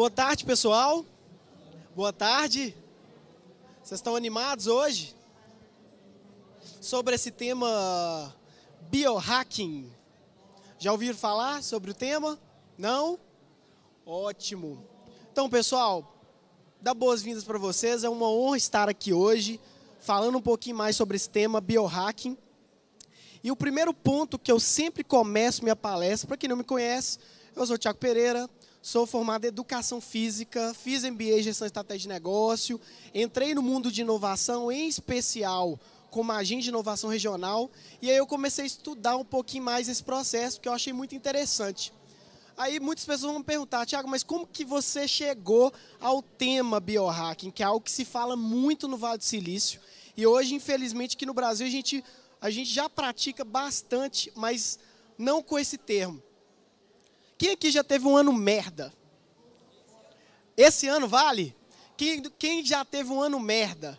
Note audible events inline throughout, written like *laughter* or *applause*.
Boa tarde, pessoal. Boa tarde. Vocês estão animados hoje? Sobre esse tema biohacking. Já ouviram falar sobre o tema? Não? Ótimo. Então, pessoal, dá boas-vindas para vocês. É uma honra estar aqui hoje falando um pouquinho mais sobre esse tema biohacking. E o primeiro ponto que eu sempre começo minha palestra, para quem não me conhece, eu sou o Tiago Pereira, Sou formado em Educação Física, fiz MBA em Gestão Estratégia de Negócio, entrei no mundo de inovação, em especial como agente de inovação regional, e aí eu comecei a estudar um pouquinho mais esse processo, que eu achei muito interessante. Aí muitas pessoas vão me perguntar, Tiago, mas como que você chegou ao tema biohacking, que é algo que se fala muito no Vale do Silício, e hoje, infelizmente, que no Brasil a gente, a gente já pratica bastante, mas não com esse termo. Quem aqui já teve um ano merda? Esse ano vale? Quem, quem já teve um ano merda?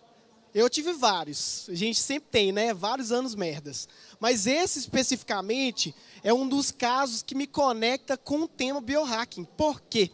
Eu tive vários. A gente sempre tem, né? Vários anos merdas. Mas esse especificamente é um dos casos que me conecta com o tema biohacking. Por quê?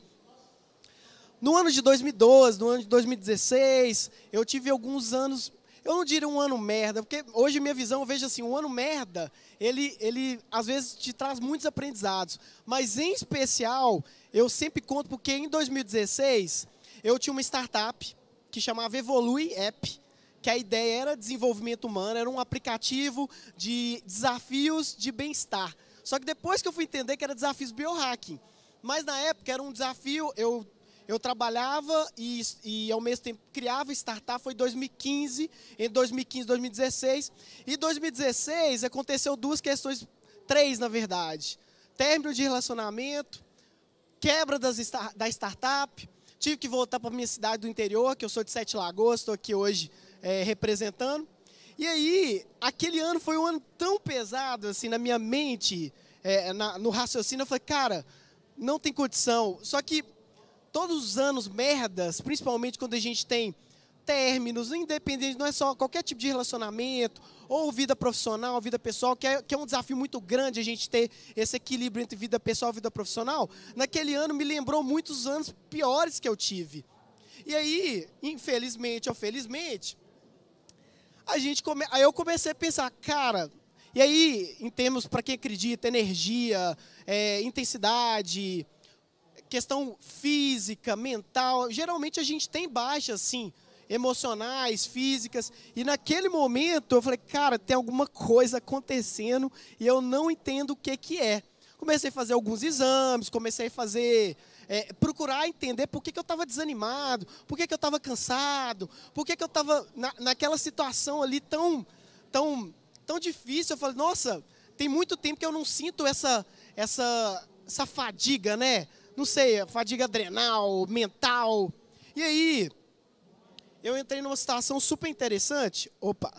No ano de 2012, no ano de 2016, eu tive alguns anos eu não diria um ano merda, porque hoje minha visão, eu vejo assim, um ano merda, ele, ele às vezes te traz muitos aprendizados. Mas em especial, eu sempre conto porque em 2016 eu tinha uma startup que chamava Evolui App, que a ideia era desenvolvimento humano, era um aplicativo de desafios de bem-estar. Só que depois que eu fui entender que era desafios biohacking. Mas na época era um desafio, eu eu trabalhava e, e ao mesmo tempo criava startup, foi 2015, em 2015, 2016. E 2016 aconteceu duas questões, três na verdade. Término de relacionamento, quebra das, da startup, tive que voltar para minha cidade do interior, que eu sou de Sete Lagoas, estou aqui hoje é, representando. E aí, aquele ano foi um ano tão pesado, assim, na minha mente, é, na, no raciocínio, eu falei, cara, não tem condição. Só que todos os anos merdas, principalmente quando a gente tem términos, independente, não é só qualquer tipo de relacionamento, ou vida profissional, vida pessoal, que é, que é um desafio muito grande a gente ter esse equilíbrio entre vida pessoal e vida profissional. Naquele ano me lembrou muitos anos piores que eu tive. E aí, infelizmente ou felizmente, a gente come... aí eu comecei a pensar, cara, e aí, em termos para quem acredita, energia, é, intensidade, questão física, mental. Geralmente a gente tem baixas, assim, emocionais, físicas. E naquele momento eu falei, cara, tem alguma coisa acontecendo e eu não entendo o que, que é. Comecei a fazer alguns exames, comecei a fazer. É, procurar entender por que, que eu estava desanimado, por que, que eu estava cansado, por que, que eu estava na, naquela situação ali tão, tão, tão difícil. Eu falei, nossa, tem muito tempo que eu não sinto essa, essa, essa fadiga, né? não sei, fadiga adrenal, mental. E aí, eu entrei numa situação super interessante. Opa,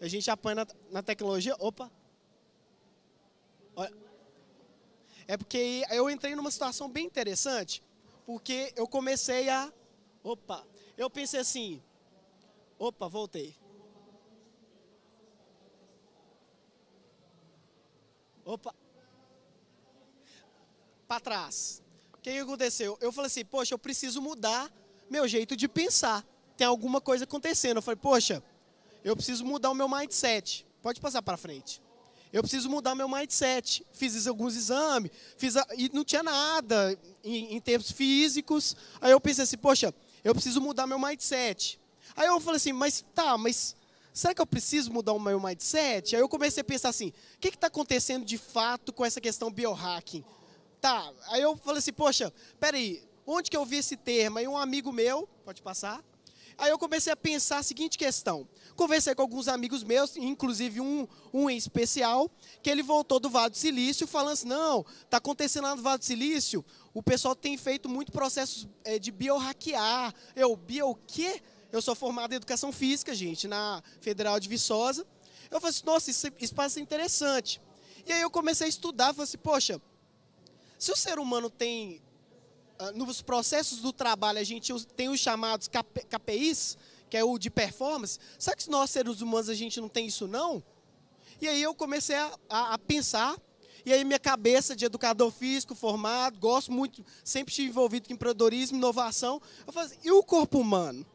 a gente apanha na, na tecnologia. Opa. É porque eu entrei numa situação bem interessante, porque eu comecei a. Opa, eu pensei assim. Opa, voltei. Opa. Para trás. O que aconteceu? Eu falei assim, poxa, eu preciso mudar meu jeito de pensar. Tem alguma coisa acontecendo. Eu falei, poxa, eu preciso mudar o meu mindset. Pode passar para frente. Eu preciso mudar meu mindset. Fiz alguns exames, fiz a... e não tinha nada em, em termos físicos. Aí eu pensei assim, poxa, eu preciso mudar meu mindset. Aí eu falei assim, mas tá, mas será que eu preciso mudar o meu mindset? Aí eu comecei a pensar assim, o que está acontecendo de fato com essa questão biohacking? Tá, aí eu falei assim, poxa, peraí, onde que eu vi esse termo? Aí um amigo meu, pode passar. Aí eu comecei a pensar a seguinte questão. Conversei com alguns amigos meus, inclusive um, um em especial, que ele voltou do Vale do Silício falando assim, não, tá acontecendo lá no Vale do Silício, o pessoal tem feito muito processos é, de biohackear. Eu, bio o quê? Eu sou formado em Educação Física, gente, na Federal de Viçosa. Eu falei assim, nossa, isso, isso parece interessante. E aí eu comecei a estudar, falei assim, poxa, se o ser humano tem, ah, nos processos do trabalho, a gente tem os chamados KPIs, que é o de performance, será que nós, seres humanos, a gente não tem isso não? E aí eu comecei a, a, a pensar e aí minha cabeça de educador físico formado, gosto muito, sempre estive envolvido com empreendedorismo, inovação. Eu falei, assim, e o corpo humano?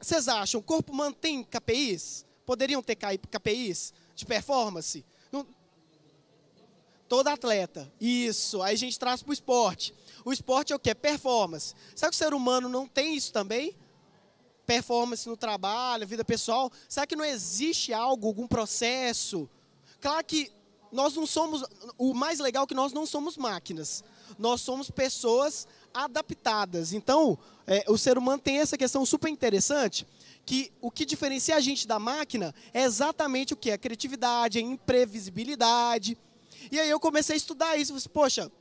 Vocês acham, o corpo humano tem KPIs? Poderiam ter KPIs de performance? todo atleta. Isso, aí a gente traz para o esporte. O esporte é o quê? Performance. Será que o ser humano não tem isso também? Performance no trabalho, vida pessoal. Será que não existe algo, algum processo? Claro que nós não somos. O mais legal é que nós não somos máquinas. Nós somos pessoas adaptadas. Então, é, o ser humano tem essa questão super interessante que o que diferencia a gente da máquina é exatamente o que? A criatividade, a imprevisibilidade. E aí eu comecei a estudar isso. Falei, Poxa.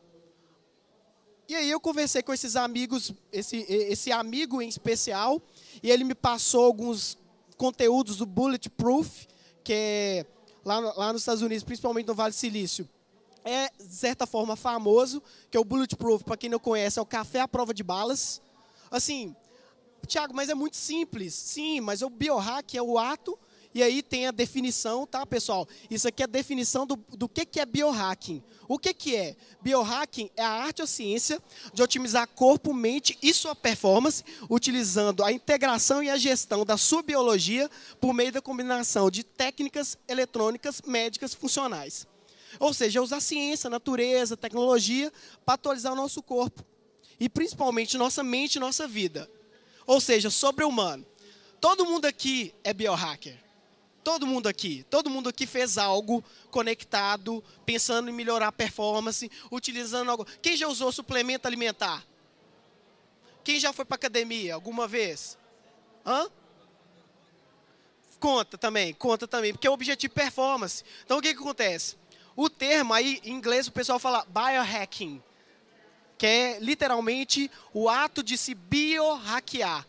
E aí eu conversei com esses amigos, esse, esse amigo em especial, e ele me passou alguns conteúdos do Bulletproof, que é lá, lá nos Estados Unidos, principalmente no Vale do Silício é, de certa forma, famoso, que é o Bulletproof, para quem não conhece, é o café à prova de balas. Assim, Tiago, mas é muito simples. Sim, mas o biohack é o ato e aí tem a definição, tá, pessoal? Isso aqui é a definição do, do que, que é biohacking. O que, que é? Biohacking é a arte ou ciência de otimizar corpo, mente e sua performance, utilizando a integração e a gestão da sua biologia por meio da combinação de técnicas eletrônicas, médicas, funcionais. Ou seja, usar ciência, natureza, tecnologia para atualizar o nosso corpo. E principalmente nossa mente e nossa vida. Ou seja, sobre-humano. Todo mundo aqui é biohacker. Todo mundo aqui, todo mundo aqui fez algo conectado, pensando em melhorar a performance, utilizando algo. Quem já usou suplemento alimentar? Quem já foi para academia alguma vez? Hã? Conta também, conta também, porque é o objetivo performance. Então o que, que acontece? O termo aí em inglês o pessoal fala biohacking, que é literalmente o ato de se biohackear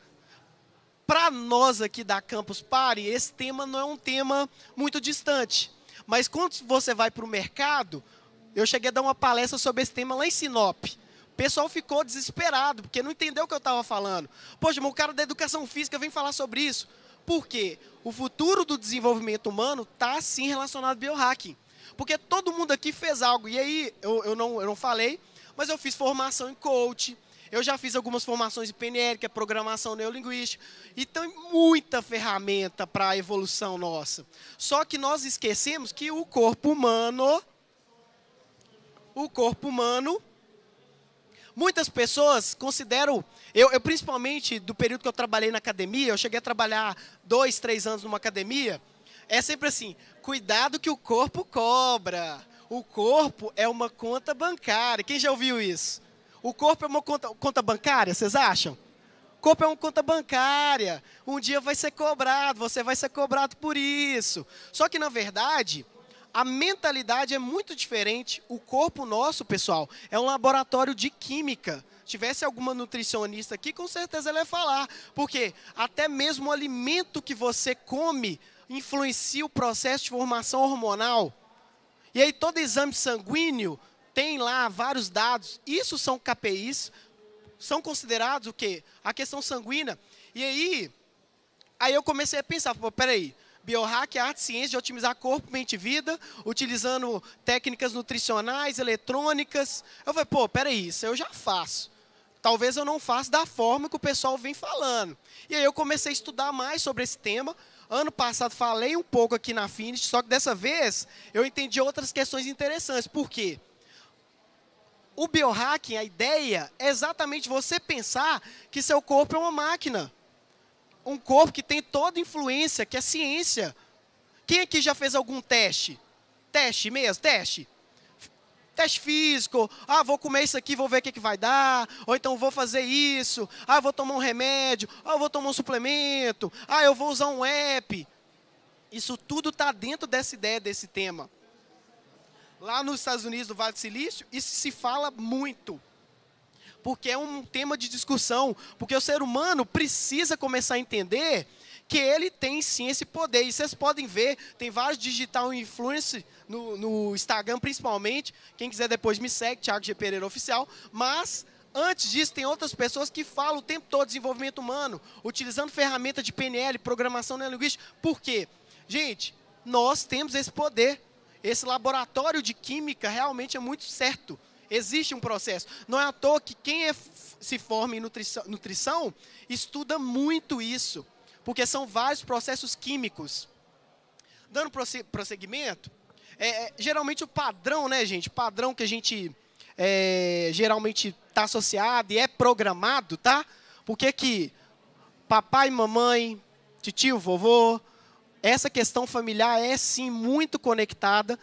para nós aqui da Campus Party, esse tema não é um tema muito distante. Mas quando você vai para o mercado, eu cheguei a dar uma palestra sobre esse tema lá em Sinop. O pessoal ficou desesperado, porque não entendeu o que eu estava falando. Poxa, mas o cara da educação física vem falar sobre isso. Por quê? O futuro do desenvolvimento humano está sim relacionado ao biohacking. Porque todo mundo aqui fez algo. E aí, eu, eu, não, eu não falei, mas eu fiz formação em coaching. Eu já fiz algumas formações em PNL, que é programação neurolinguística, e tem muita ferramenta para a evolução nossa. Só que nós esquecemos que o corpo humano o corpo humano Muitas pessoas consideram, eu, eu, principalmente do período que eu trabalhei na academia, eu cheguei a trabalhar dois, três anos numa academia, é sempre assim: cuidado que o corpo cobra. O corpo é uma conta bancária. Quem já ouviu isso? O corpo é uma conta, conta bancária, vocês acham? O corpo é uma conta bancária. Um dia vai ser cobrado, você vai ser cobrado por isso. Só que, na verdade, a mentalidade é muito diferente. O corpo nosso, pessoal, é um laboratório de química. Se tivesse alguma nutricionista aqui, com certeza ela ia falar. Porque até mesmo o alimento que você come influencia o processo de formação hormonal. E aí todo exame sanguíneo tem lá vários dados. Isso são KPIs, são considerados o quê? A questão sanguínea. E aí, aí eu comecei a pensar, pô, peraí, biohack é a arte e ciência de otimizar corpo, mente e vida, utilizando técnicas nutricionais, eletrônicas. Eu falei, pô, peraí, isso eu já faço. Talvez eu não faça da forma que o pessoal vem falando. E aí eu comecei a estudar mais sobre esse tema. Ano passado falei um pouco aqui na Finish, só que dessa vez eu entendi outras questões interessantes. Por quê? o biohacking, a ideia, é exatamente você pensar que seu corpo é uma máquina. Um corpo que tem toda influência, que é ciência. Quem aqui já fez algum teste? Teste mesmo, teste. Teste físico, ah, vou comer isso aqui, vou ver o que, que vai dar, ou então vou fazer isso, ah, vou tomar um remédio, ah, vou tomar um suplemento, ah, eu vou usar um app. Isso tudo está dentro dessa ideia, desse tema lá nos Estados Unidos, do Vale do Silício, isso se fala muito. Porque é um tema de discussão. Porque o ser humano precisa começar a entender que ele tem sim esse poder. E vocês podem ver, tem vários digital influencers no, no, Instagram, principalmente. Quem quiser depois me segue, Thiago G. Pereira Oficial. Mas, antes disso, tem outras pessoas que falam o tempo todo desenvolvimento humano, utilizando ferramenta de PNL, programação neurolinguística. Né, Por quê? Gente, nós temos esse poder. Esse laboratório de química realmente é muito certo. Existe um processo. Não é à toa que quem é, se forma em nutrição, nutrição estuda muito isso, porque são vários processos químicos. Dando prosseguimento, é, é, geralmente o padrão, né, gente? Padrão que a gente é, geralmente está associado e é programado, tá? Porque que papai, mamãe, tio, vovô, essa questão familiar é sim muito conectada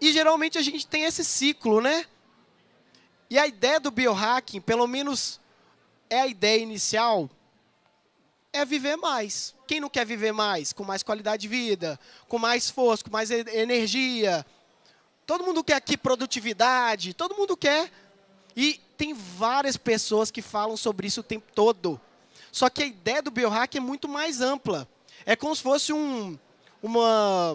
e geralmente a gente tem esse ciclo, né? E a ideia do biohacking, pelo menos é a ideia inicial, é viver mais. Quem não quer viver mais? Com mais qualidade de vida, com mais força, com mais energia. Todo mundo quer aqui produtividade, todo mundo quer. E tem várias pessoas que falam sobre isso o tempo todo. Só que a ideia do biohacking é muito mais ampla. É como se fosse um, uma,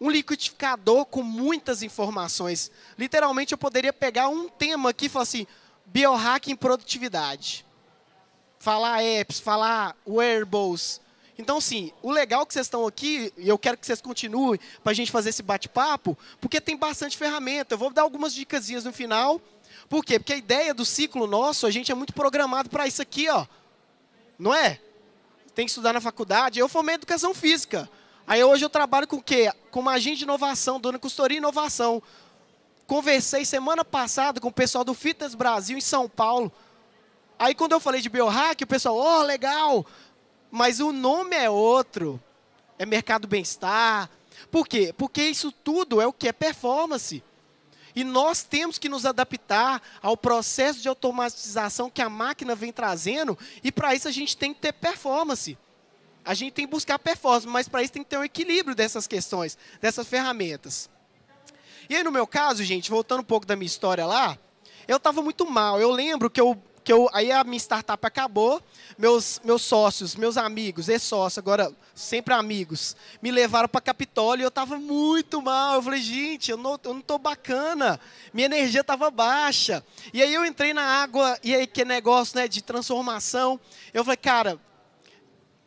um liquidificador com muitas informações. Literalmente, eu poderia pegar um tema aqui e falar assim, biohacking produtividade. Falar apps, falar wearables. Então, sim, o legal que vocês estão aqui, e eu quero que vocês continuem para a gente fazer esse bate-papo, porque tem bastante ferramenta. Eu vou dar algumas dicasinhas no final. Por quê? Porque a ideia do ciclo nosso, a gente é muito programado para isso aqui, ó. Não é? tem que estudar na faculdade. Eu formei educação física. Aí hoje eu trabalho com o quê? Com uma agente de inovação, dona Custoria e inovação. Conversei semana passada com o pessoal do Fitness Brasil em São Paulo. Aí quando eu falei de biohack, o pessoal, oh, legal, mas o nome é outro. É mercado bem-estar. Por quê? Porque isso tudo é o que é performance. E nós temos que nos adaptar ao processo de automatização que a máquina vem trazendo, e para isso a gente tem que ter performance. A gente tem que buscar performance, mas para isso tem que ter um equilíbrio dessas questões, dessas ferramentas. E aí, no meu caso, gente, voltando um pouco da minha história lá, eu estava muito mal. Eu lembro que eu que eu, aí a minha startup acabou, meus, meus sócios, meus amigos, ex sócios agora sempre amigos, me levaram para Capitólio e eu estava muito mal. Eu falei, gente, eu não, eu não tô bacana, minha energia estava baixa. E aí eu entrei na água, e aí que negócio né, de transformação. Eu falei, cara,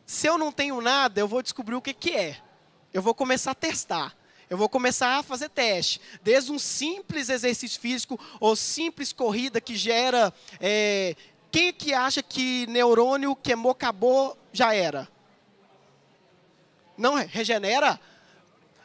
se eu não tenho nada, eu vou descobrir o que, que é. Eu vou começar a testar. Eu vou começar a fazer teste, desde um simples exercício físico ou simples corrida que gera. É, quem que acha que neurônio queimou, acabou, já era? Não regenera?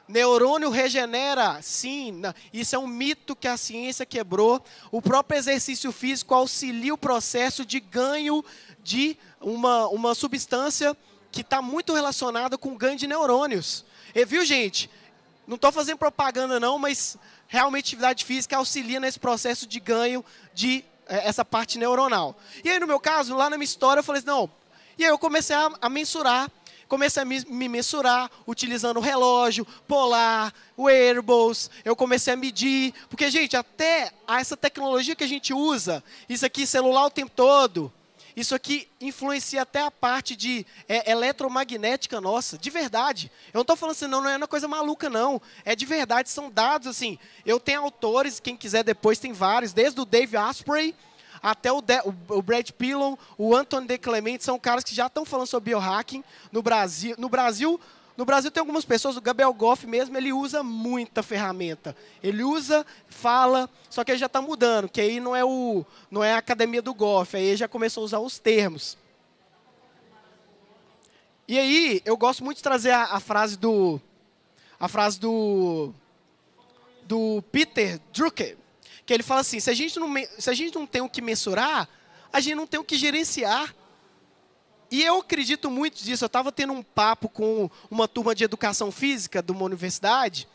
Neurônio regenera, sim. Isso é um mito que a ciência quebrou. O próprio exercício físico auxilia o processo de ganho de uma, uma substância que está muito relacionada com ganho de neurônios. E viu, gente? Não estou fazendo propaganda não, mas realmente atividade física auxilia nesse processo de ganho de é, essa parte neuronal. E aí, no meu caso, lá na minha história, eu falei assim, não. E aí eu comecei a, a mensurar, comecei a me, me mensurar utilizando o relógio, polar, wearables, eu comecei a medir. Porque, gente, até essa tecnologia que a gente usa, isso aqui, celular o tempo todo, isso aqui influencia até a parte de é, eletromagnética nossa, de verdade. Eu não estou falando assim, não, não é uma coisa maluca, não. É de verdade, são dados, assim. Eu tenho autores, quem quiser depois, tem vários, desde o Dave Asprey até o, de, o, Brad Pillon, o Anthony De Clemente, são caras que já estão falando sobre biohacking no Brasil. No Brasil, no Brasil tem algumas pessoas, o Gabriel Goff mesmo, ele usa muita ferramenta. Ele usa, fala, só que aí já está mudando, que aí não é, o, não é a academia do Goff, aí ele já começou a usar os termos. E aí, eu gosto muito de trazer a, a frase do. A frase do. Do Peter Drucker, que ele fala assim: se a, gente não, se a gente não tem o que mensurar, a gente não tem o que gerenciar. E eu acredito muito nisso Eu estava tendo um papo com uma turma de educação física de uma universidade.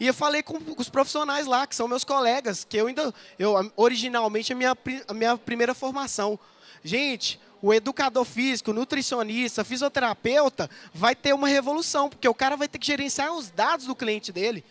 E eu falei com os profissionais lá, que são meus colegas, que eu ainda. Eu, originalmente, a minha, a minha primeira formação. Gente, o educador físico, nutricionista, fisioterapeuta vai ter uma revolução, porque o cara vai ter que gerenciar os dados do cliente dele.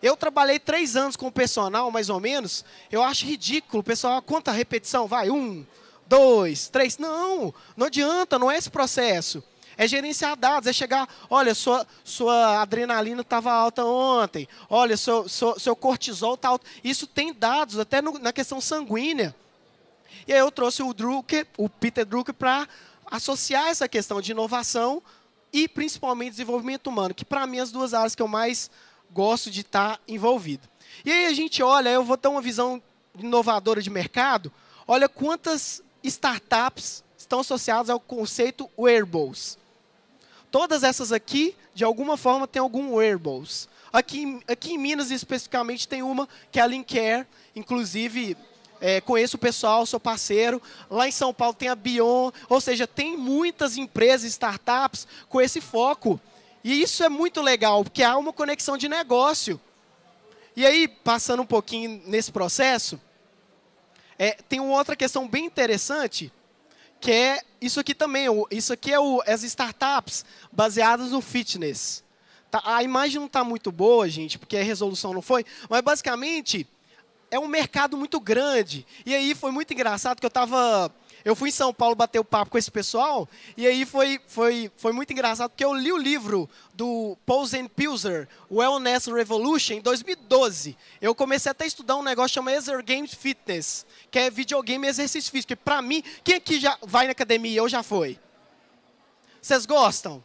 Eu trabalhei três anos com o personal, mais ou menos. Eu acho ridículo. O pessoal conta repetição, vai, um, dois, três. Não, não adianta, não é esse processo. É gerenciar dados, é chegar, olha, sua, sua adrenalina estava alta ontem, olha, seu, seu, seu cortisol está alto. Isso tem dados, até no, na questão sanguínea. E aí eu trouxe o Drucker, o Peter Drucker, para associar essa questão de inovação e principalmente desenvolvimento humano, que para mim é as duas áreas que eu mais gosto de estar tá envolvido. E aí a gente olha, eu vou ter uma visão inovadora de mercado, olha quantas startups estão associadas ao conceito wearables. Todas essas aqui, de alguma forma, têm algum wearables. Aqui, aqui em Minas, especificamente, tem uma que é a Lincare. Inclusive, é, conheço o pessoal, sou parceiro. Lá em São Paulo tem a Bion. Ou seja, tem muitas empresas, startups com esse foco. E isso é muito legal, porque há uma conexão de negócio. E aí, passando um pouquinho nesse processo, é, tem uma outra questão bem interessante, que é isso aqui também. Isso aqui é o, as startups baseadas no fitness. Tá, a imagem não está muito boa, gente, porque a resolução não foi, mas basicamente é um mercado muito grande. E aí foi muito engraçado que eu estava eu fui em São Paulo bater o papo com esse pessoal, e aí foi, foi, foi muito engraçado, porque eu li o livro do Posen Pilzer, Wellness Revolution, em 2012. Eu comecei até a estudar um negócio chamado Exer Fitness, que é videogame e exercício físico. E para mim, quem aqui já vai na academia ou já foi? Vocês gostam?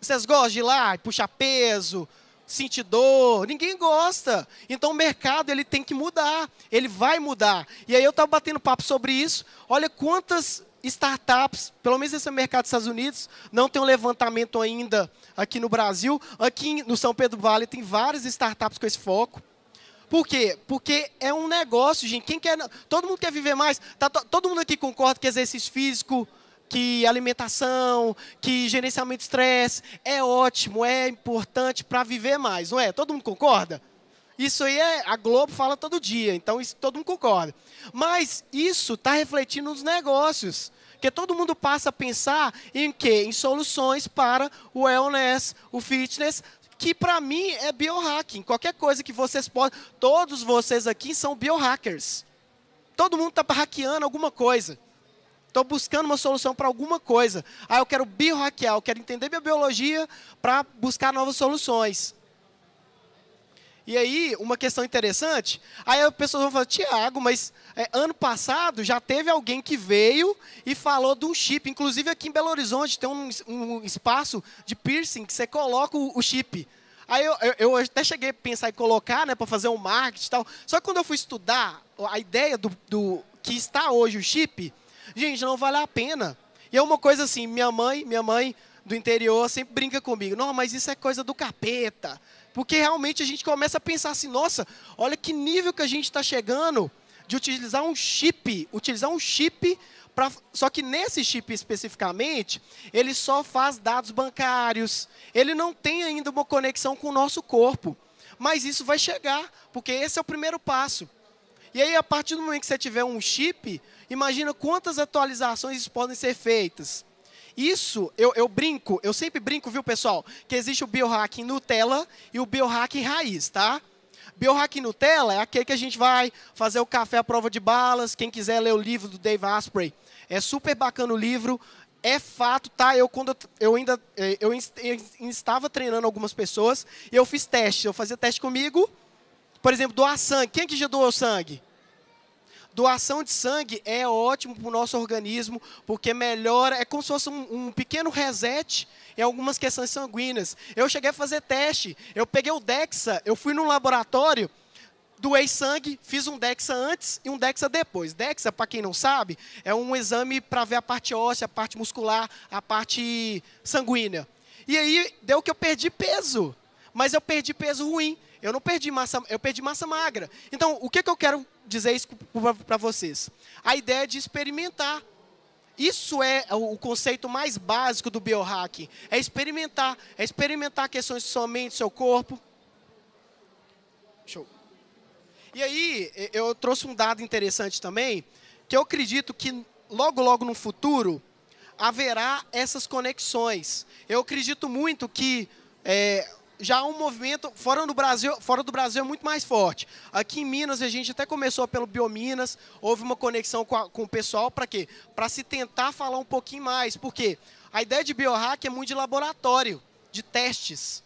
Vocês gostam de ir lá, puxar peso, sentir dor, ninguém gosta. Então o mercado ele tem que mudar, ele vai mudar. E aí eu estava batendo papo sobre isso. Olha quantas startups, pelo menos esse é mercado dos Estados Unidos, não tem um levantamento ainda aqui no Brasil. Aqui no São Pedro Vale tem várias startups com esse foco. Por quê? Porque é um negócio, gente. Quem quer, todo mundo quer viver mais. Tá, todo mundo aqui concorda que exercício físico, que alimentação, que gerenciamento de estresse é ótimo, é importante para viver mais, não é? Todo mundo concorda? Isso aí é, a Globo fala todo dia, então isso, todo mundo concorda. Mas isso está refletindo nos negócios. Porque todo mundo passa a pensar em quê? Em soluções para o wellness, o fitness, que para mim é biohacking. Qualquer coisa que vocês podem. Todos vocês aqui são biohackers. Todo mundo está hackeando alguma coisa. Estou buscando uma solução para alguma coisa. Ah, eu quero biohackear, eu quero entender minha biologia para buscar novas soluções. E aí, uma questão interessante, aí as pessoas vão falar, Tiago, mas é, ano passado já teve alguém que veio e falou de um chip. Inclusive aqui em Belo Horizonte tem um, um espaço de piercing que você coloca o, o chip. Aí eu, eu, eu, até cheguei a pensar em colocar, né, para fazer um marketing e tal. Só que quando eu fui estudar a ideia do, do que está hoje o chip, Gente, não vale a pena. E é uma coisa assim, minha mãe, minha mãe do interior sempre brinca comigo. Não, mas isso é coisa do capeta. Porque realmente a gente começa a pensar assim, nossa, olha que nível que a gente está chegando de utilizar um chip, utilizar um chip para só que nesse chip especificamente, ele só faz dados bancários. Ele não tem ainda uma conexão com o nosso corpo. Mas isso vai chegar, porque esse é o primeiro passo. E aí, a partir do momento que você tiver um chip, Imagina quantas atualizações podem ser feitas. Isso, eu, eu, brinco, eu sempre brinco, viu, pessoal, que existe o biohacking Nutella e o biohacking raiz, tá? Biohacking Nutella é aquele que a gente vai fazer o café à prova de balas, quem quiser ler o livro do Dave Asprey. É super bacana o livro, é fato, tá? Eu quando eu ainda eh, eu estava treinando algumas pessoas, eu fiz teste, eu fazia teste comigo, por exemplo, doar sangue. Quem é que já doou sangue? Doação de sangue é ótimo para o nosso organismo, porque melhora, é como se fosse um, um pequeno reset em algumas questões sanguíneas. Eu cheguei a fazer teste, eu peguei o Dexa, eu fui num laboratório, doei sangue, fiz um DEXA antes e um DEXA depois. DEXA, para quem não sabe, é um exame para ver a parte óssea, a parte muscular, a parte sanguínea. E aí deu que eu perdi peso, mas eu perdi peso ruim. Eu não perdi massa, eu perdi massa magra. Então, o que, que eu quero dizer isso para vocês. A ideia é de experimentar. Isso é o conceito mais básico do biohacking. É experimentar. É experimentar questões de sua mente, seu corpo. Show. E aí, eu trouxe um dado interessante também, que eu acredito que logo, logo no futuro, haverá essas conexões. Eu acredito muito que é, já um movimento fora do Brasil, fora do Brasil é muito mais forte. Aqui em Minas a gente até começou pelo Biominas, houve uma conexão com, a, com o pessoal para quê? Para se tentar falar um pouquinho mais, porque a ideia de biohack é muito de laboratório, de testes.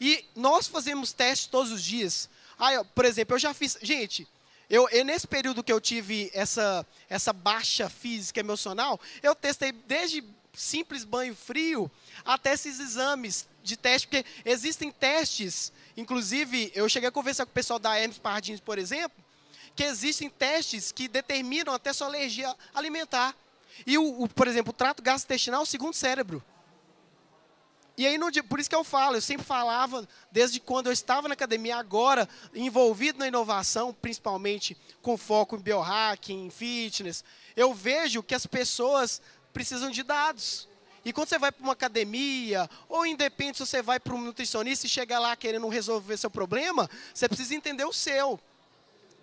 E nós fazemos testes todos os dias. Aí, ah, por exemplo, eu já fiz, gente, eu, eu, nesse período que eu tive essa essa baixa física emocional, eu testei desde simples banho frio até esses exames de teste, porque existem testes, inclusive eu cheguei a conversar com o pessoal da Hermes Pardins, por exemplo, que existem testes que determinam até sua alergia alimentar. E, o, o por exemplo, o trato gastrointestinal é o segundo cérebro. E aí, no, por isso que eu falo, eu sempre falava, desde quando eu estava na academia, agora envolvido na inovação, principalmente com foco em biohacking, em fitness, eu vejo que as pessoas precisam de dados. E quando você vai para uma academia, ou independente se você vai para um nutricionista e chega lá querendo resolver seu problema, você precisa entender o seu.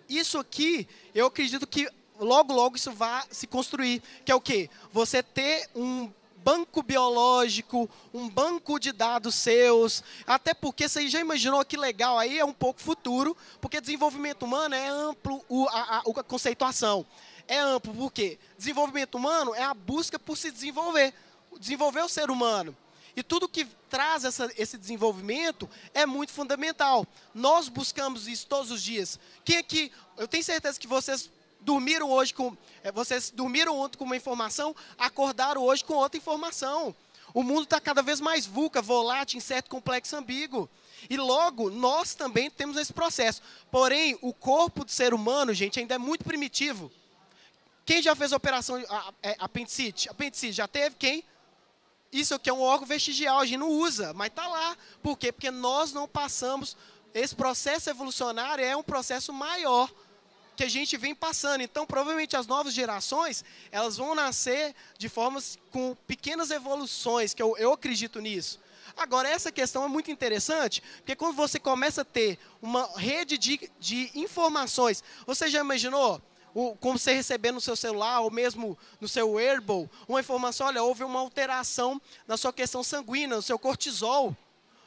Isso aqui, eu acredito que logo, logo isso vai se construir. Que é o quê? Você ter um banco biológico, um banco de dados seus, até porque você já imaginou que legal aí é um pouco futuro, porque desenvolvimento humano é amplo o, a, a, a conceituação. É amplo, porque Desenvolvimento humano é a busca por se desenvolver desenvolver o ser humano. E tudo que traz essa, esse desenvolvimento é muito fundamental. Nós buscamos isso todos os dias. Quem aqui, eu tenho certeza que vocês dormiram hoje com, é, vocês dormiram ontem com uma informação, acordaram hoje com outra informação. O mundo está cada vez mais vulca, volátil, incerto, complexo, ambíguo. E logo, nós também temos esse processo. Porém, o corpo do ser humano, gente, ainda é muito primitivo. Quem já fez a operação a, a, é, apendicite? Apendicite já teve? Quem? Isso aqui é um órgão vestigial, a gente não usa, mas está lá. Por quê? Porque nós não passamos. Esse processo evolucionário é um processo maior que a gente vem passando. Então, provavelmente as novas gerações, elas vão nascer de formas com pequenas evoluções, que eu, eu acredito nisso. Agora, essa questão é muito interessante, porque quando você começa a ter uma rede de, de informações, você já imaginou como você receber no seu celular ou mesmo no seu herbal, uma informação, olha, houve uma alteração na sua questão sanguínea, no seu cortisol.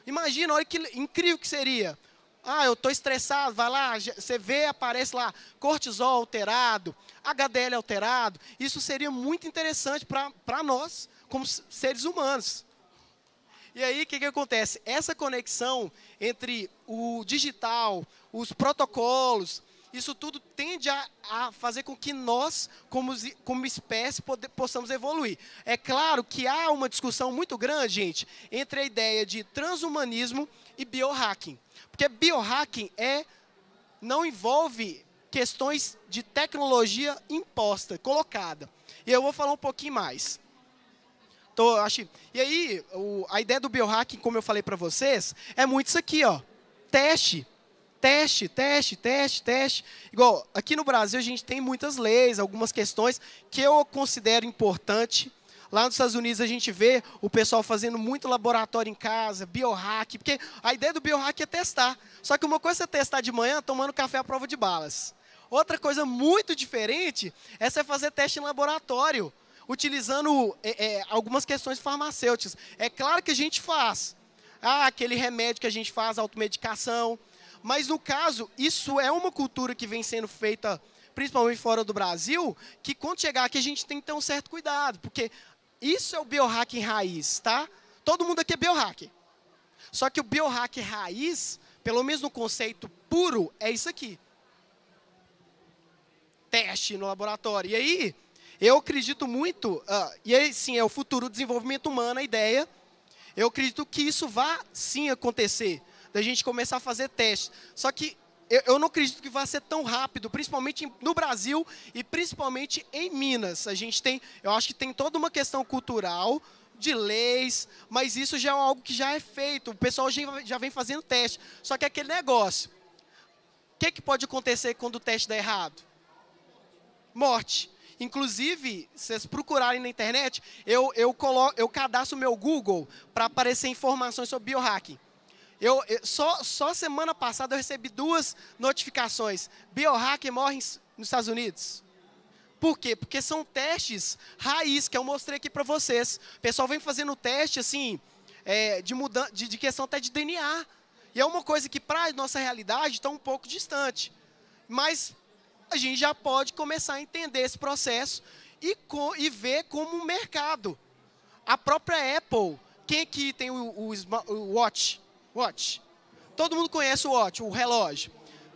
Imagina, olha que incrível que seria. Ah, eu estou estressado, vai lá, você vê, aparece lá, cortisol alterado, HDL alterado. Isso seria muito interessante para nós, como seres humanos. E aí, o que, que acontece? Essa conexão entre o digital, os protocolos, isso tudo tende a, a fazer com que nós, como, como espécie, poder, possamos evoluir. É claro que há uma discussão muito grande, gente, entre a ideia de transhumanismo e biohacking. Porque biohacking é, não envolve questões de tecnologia imposta, colocada. E eu vou falar um pouquinho mais. Então, acho... E aí, o, a ideia do biohacking, como eu falei para vocês, é muito isso aqui, ó. Teste Teste, teste, teste, teste. Igual, aqui no Brasil a gente tem muitas leis, algumas questões que eu considero importante. Lá nos Estados Unidos a gente vê o pessoal fazendo muito laboratório em casa, biohack, porque a ideia do biohack é testar. Só que uma coisa é testar de manhã tomando café à prova de balas. Outra coisa muito diferente é você fazer teste em laboratório, utilizando é, é, algumas questões farmacêuticas. É claro que a gente faz. Ah, aquele remédio que a gente faz, automedicação. Mas no caso, isso é uma cultura que vem sendo feita principalmente fora do Brasil, que quando chegar aqui a gente tem que ter um certo cuidado, porque isso é o biohacking raiz, tá? Todo mundo aqui é biohack. Só que o biohack raiz, pelo menos no conceito puro, é isso aqui. Teste no laboratório. E aí, eu acredito muito, uh, e aí sim, é o futuro do desenvolvimento humano, a ideia. Eu acredito que isso vá sim acontecer da gente começar a fazer testes. Só que eu, eu não acredito que vai ser tão rápido, principalmente no Brasil e principalmente em Minas. A gente tem, eu acho que tem toda uma questão cultural, de leis, mas isso já é algo que já é feito, o pessoal já vem fazendo teste. Só que é aquele negócio, o que, que pode acontecer quando o teste dá errado? Morte. Inclusive, se vocês procurarem na internet, eu, eu, coloco, eu cadastro meu Google para aparecer informações sobre biohacking. Eu, eu, só, só semana passada eu recebi duas notificações. Biohacker morre nos Estados Unidos. Por quê? Porque são testes raiz que eu mostrei aqui para vocês. O pessoal vem fazendo teste assim é, de, mudan de, de questão até de DNA. E é uma coisa que para a nossa realidade está um pouco distante. Mas a gente já pode começar a entender esse processo e, co, e ver como o mercado. A própria Apple, quem é que tem o, o, o Watch? Watch. Todo mundo conhece o watch, o relógio.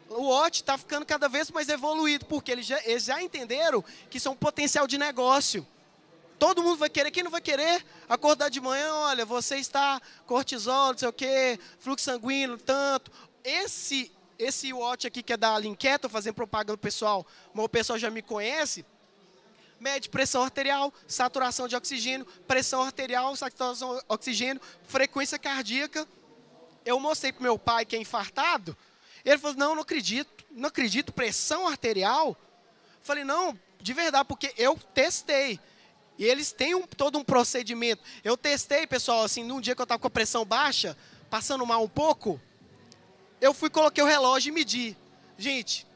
O watch está ficando cada vez mais evoluído, porque eles já, eles já entenderam que são é um potencial de negócio. Todo mundo vai querer. Quem não vai querer acordar de manhã, olha, você está cortisol, não sei o quê, fluxo sanguíneo, tanto. Esse esse watch aqui que é da Linketo, fazendo propaganda pessoal, mas o pessoal já me conhece, mede pressão arterial, saturação de oxigênio, pressão arterial, saturação de oxigênio, frequência cardíaca, eu mostrei para meu pai que é infartado. Ele falou: Não, não acredito, não acredito, pressão arterial. Falei: Não, de verdade, porque eu testei. E eles têm um, todo um procedimento. Eu testei, pessoal, assim, num dia que eu estava com a pressão baixa, passando mal um pouco, eu fui, coloquei o relógio e medi. Gente,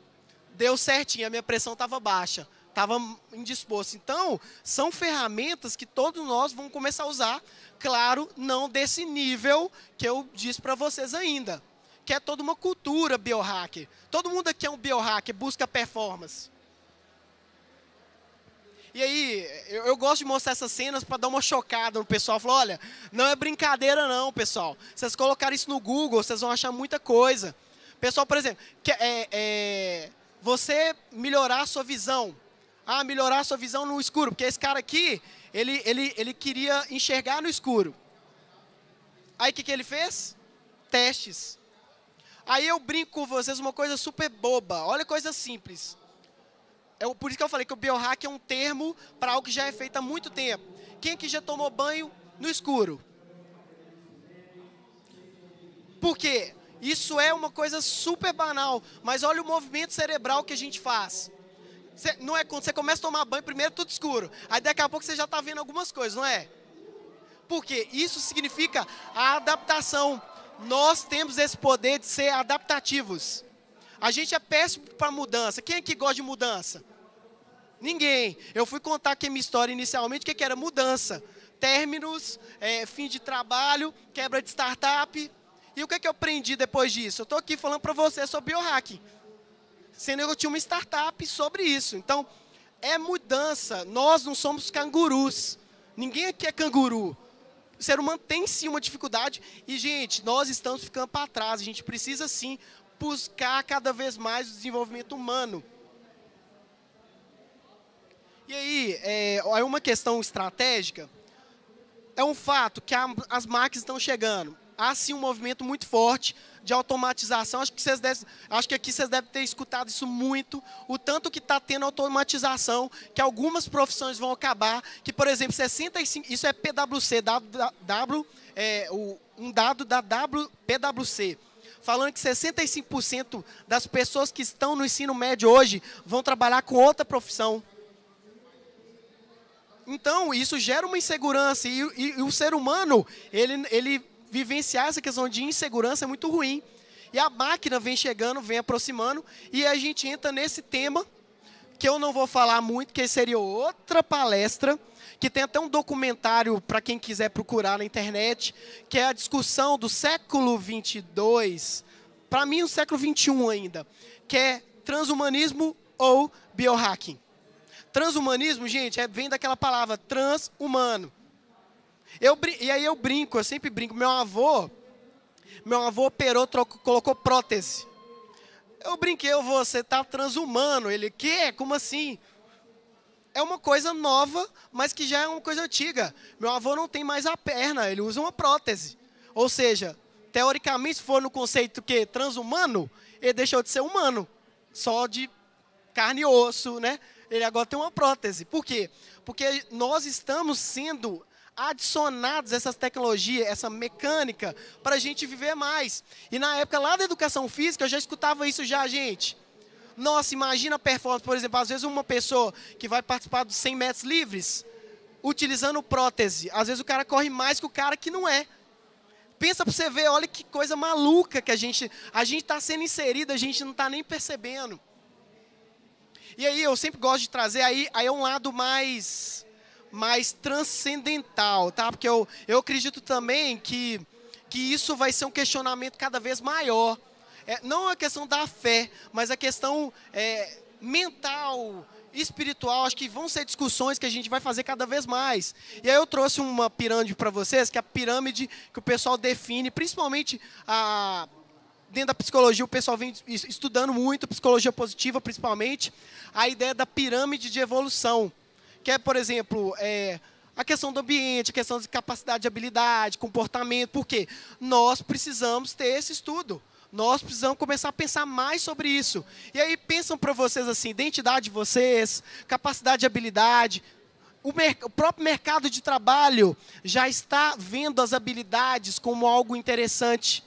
deu certinho, a minha pressão estava baixa estava indisposto. Então, são ferramentas que todos nós vamos começar a usar, claro, não desse nível que eu disse para vocês ainda, que é toda uma cultura biohacker. Todo mundo aqui é um biohacker, busca performance. E aí, eu, eu gosto de mostrar essas cenas para dar uma chocada no pessoal. Falar, olha, não é brincadeira não, pessoal. Vocês colocarem isso no Google, vocês vão achar muita coisa. Pessoal, por exemplo, que, é, é, você melhorar a sua visão, ah, melhorar sua visão no escuro, porque esse cara aqui, ele, ele, ele queria enxergar no escuro. Aí o que, que ele fez? Testes. Aí eu brinco com vocês uma coisa super boba, olha coisa simples. É por isso que eu falei que o biohack é um termo para algo que já é feito há muito tempo. Quem que já tomou banho no escuro? Por quê? Isso é uma coisa super banal, mas olha o movimento cerebral que a gente faz. Você, não é quando você começa a tomar banho, primeiro tudo escuro. Aí daqui a pouco você já está vendo algumas coisas, não é? Porque isso significa a adaptação. Nós temos esse poder de ser adaptativos. A gente é péssimo para mudança. Quem é que gosta de mudança? Ninguém. Eu fui contar aqui a minha história inicialmente, o que, que era mudança. Términos, é, fim de trabalho, quebra de startup. E o que, que eu aprendi depois disso? Eu estou aqui falando para você sobre biohacking sendo que eu tinha uma startup sobre isso. Então, é mudança. Nós não somos cangurus. Ninguém aqui é canguru. O ser humano tem sim uma dificuldade e, gente, nós estamos ficando para trás. A gente precisa sim buscar cada vez mais o desenvolvimento humano. E aí, é, é uma questão estratégica. É um fato que as máquinas estão chegando. Há sim um movimento muito forte de automatização. Acho que, vocês devem, acho que aqui vocês devem ter escutado isso muito, o tanto que está tendo automatização, que algumas profissões vão acabar, que, por exemplo, 65, isso é PwC, w, é, o, um dado da w, PwC, falando que 65% das pessoas que estão no ensino médio hoje vão trabalhar com outra profissão. Então, isso gera uma insegurança e, e, e o ser humano, ele, ele vivenciar essa questão de insegurança é muito ruim. E a máquina vem chegando, vem aproximando, e a gente entra nesse tema que eu não vou falar muito, que seria outra palestra, que tem até um documentário para quem quiser procurar na internet, que é a discussão do século 22, para mim o século 21 ainda, que é transhumanismo ou biohacking. Transhumanismo, gente, é, vem daquela palavra transhumano. Eu, e aí eu brinco, eu sempre brinco. Meu avô, meu avô operou, trocou, colocou prótese. Eu brinquei, eu, você tá transhumano. Ele, que? Como assim? É uma coisa nova, mas que já é uma coisa antiga. Meu avô não tem mais a perna, ele usa uma prótese. Ou seja, teoricamente, se for no conceito que transhumano, ele deixou de ser humano, só de carne e osso, né? Ele agora tem uma prótese. Por quê? Porque nós estamos sendo adicionados essas tecnologias, essa mecânica, para a gente viver mais. E na época lá da educação física, eu já escutava isso já, gente. Nossa, imagina a performance, por exemplo, às vezes uma pessoa que vai participar dos 100 metros livres, utilizando prótese. Às vezes o cara corre mais que o cara que não é. Pensa para você ver, olha que coisa maluca que a gente a gente está sendo inserido, a gente não está nem percebendo. E aí eu sempre gosto de trazer aí aí é um lado mais mais transcendental, tá? Porque eu, eu acredito também que, que isso vai ser um questionamento cada vez maior. É, não a questão da fé, mas a questão é, mental, espiritual, acho que vão ser discussões que a gente vai fazer cada vez mais. E aí eu trouxe uma pirâmide para vocês, que é a pirâmide que o pessoal define, principalmente a dentro da psicologia, o pessoal vem estudando muito, psicologia positiva principalmente, a ideia da pirâmide de evolução que é, por exemplo, é, a questão do ambiente, a questão de capacidade de habilidade, comportamento. Por quê? Nós precisamos ter esse estudo. Nós precisamos começar a pensar mais sobre isso. E aí pensam para vocês assim, identidade de vocês, capacidade de habilidade, o, o, próprio mercado de trabalho já está vendo as habilidades como algo interessante.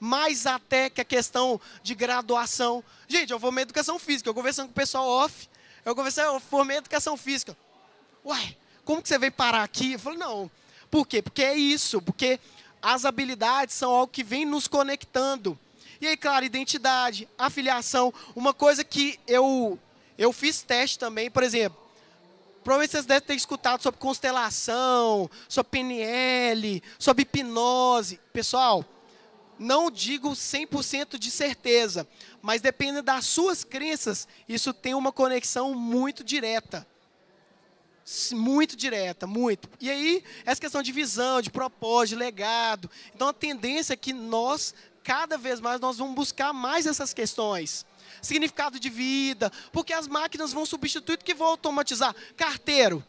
Mais até que a questão de graduação. Gente, eu formei educação física, eu conversando com o pessoal off, eu conversei, eu formei educação física. Uai, como que você veio parar aqui? Eu falei, não. Por quê? Porque é isso, porque as habilidades são algo que vem nos conectando. E aí, claro, identidade, afiliação, uma coisa que eu eu fiz teste também, por exemplo, provavelmente vocês devem ter escutado sobre constelação, sobre PNL, sobre hipnose. Pessoal, não digo 100% de certeza, mas dependendo das suas crenças, isso tem uma conexão muito direta muito direta, muito. E aí, essa questão de visão, de propósito, de legado. Então, a tendência é que nós, cada vez mais, nós vamos buscar mais essas questões. Significado de vida, porque as máquinas vão substituir que vão automatizar. Carteiro,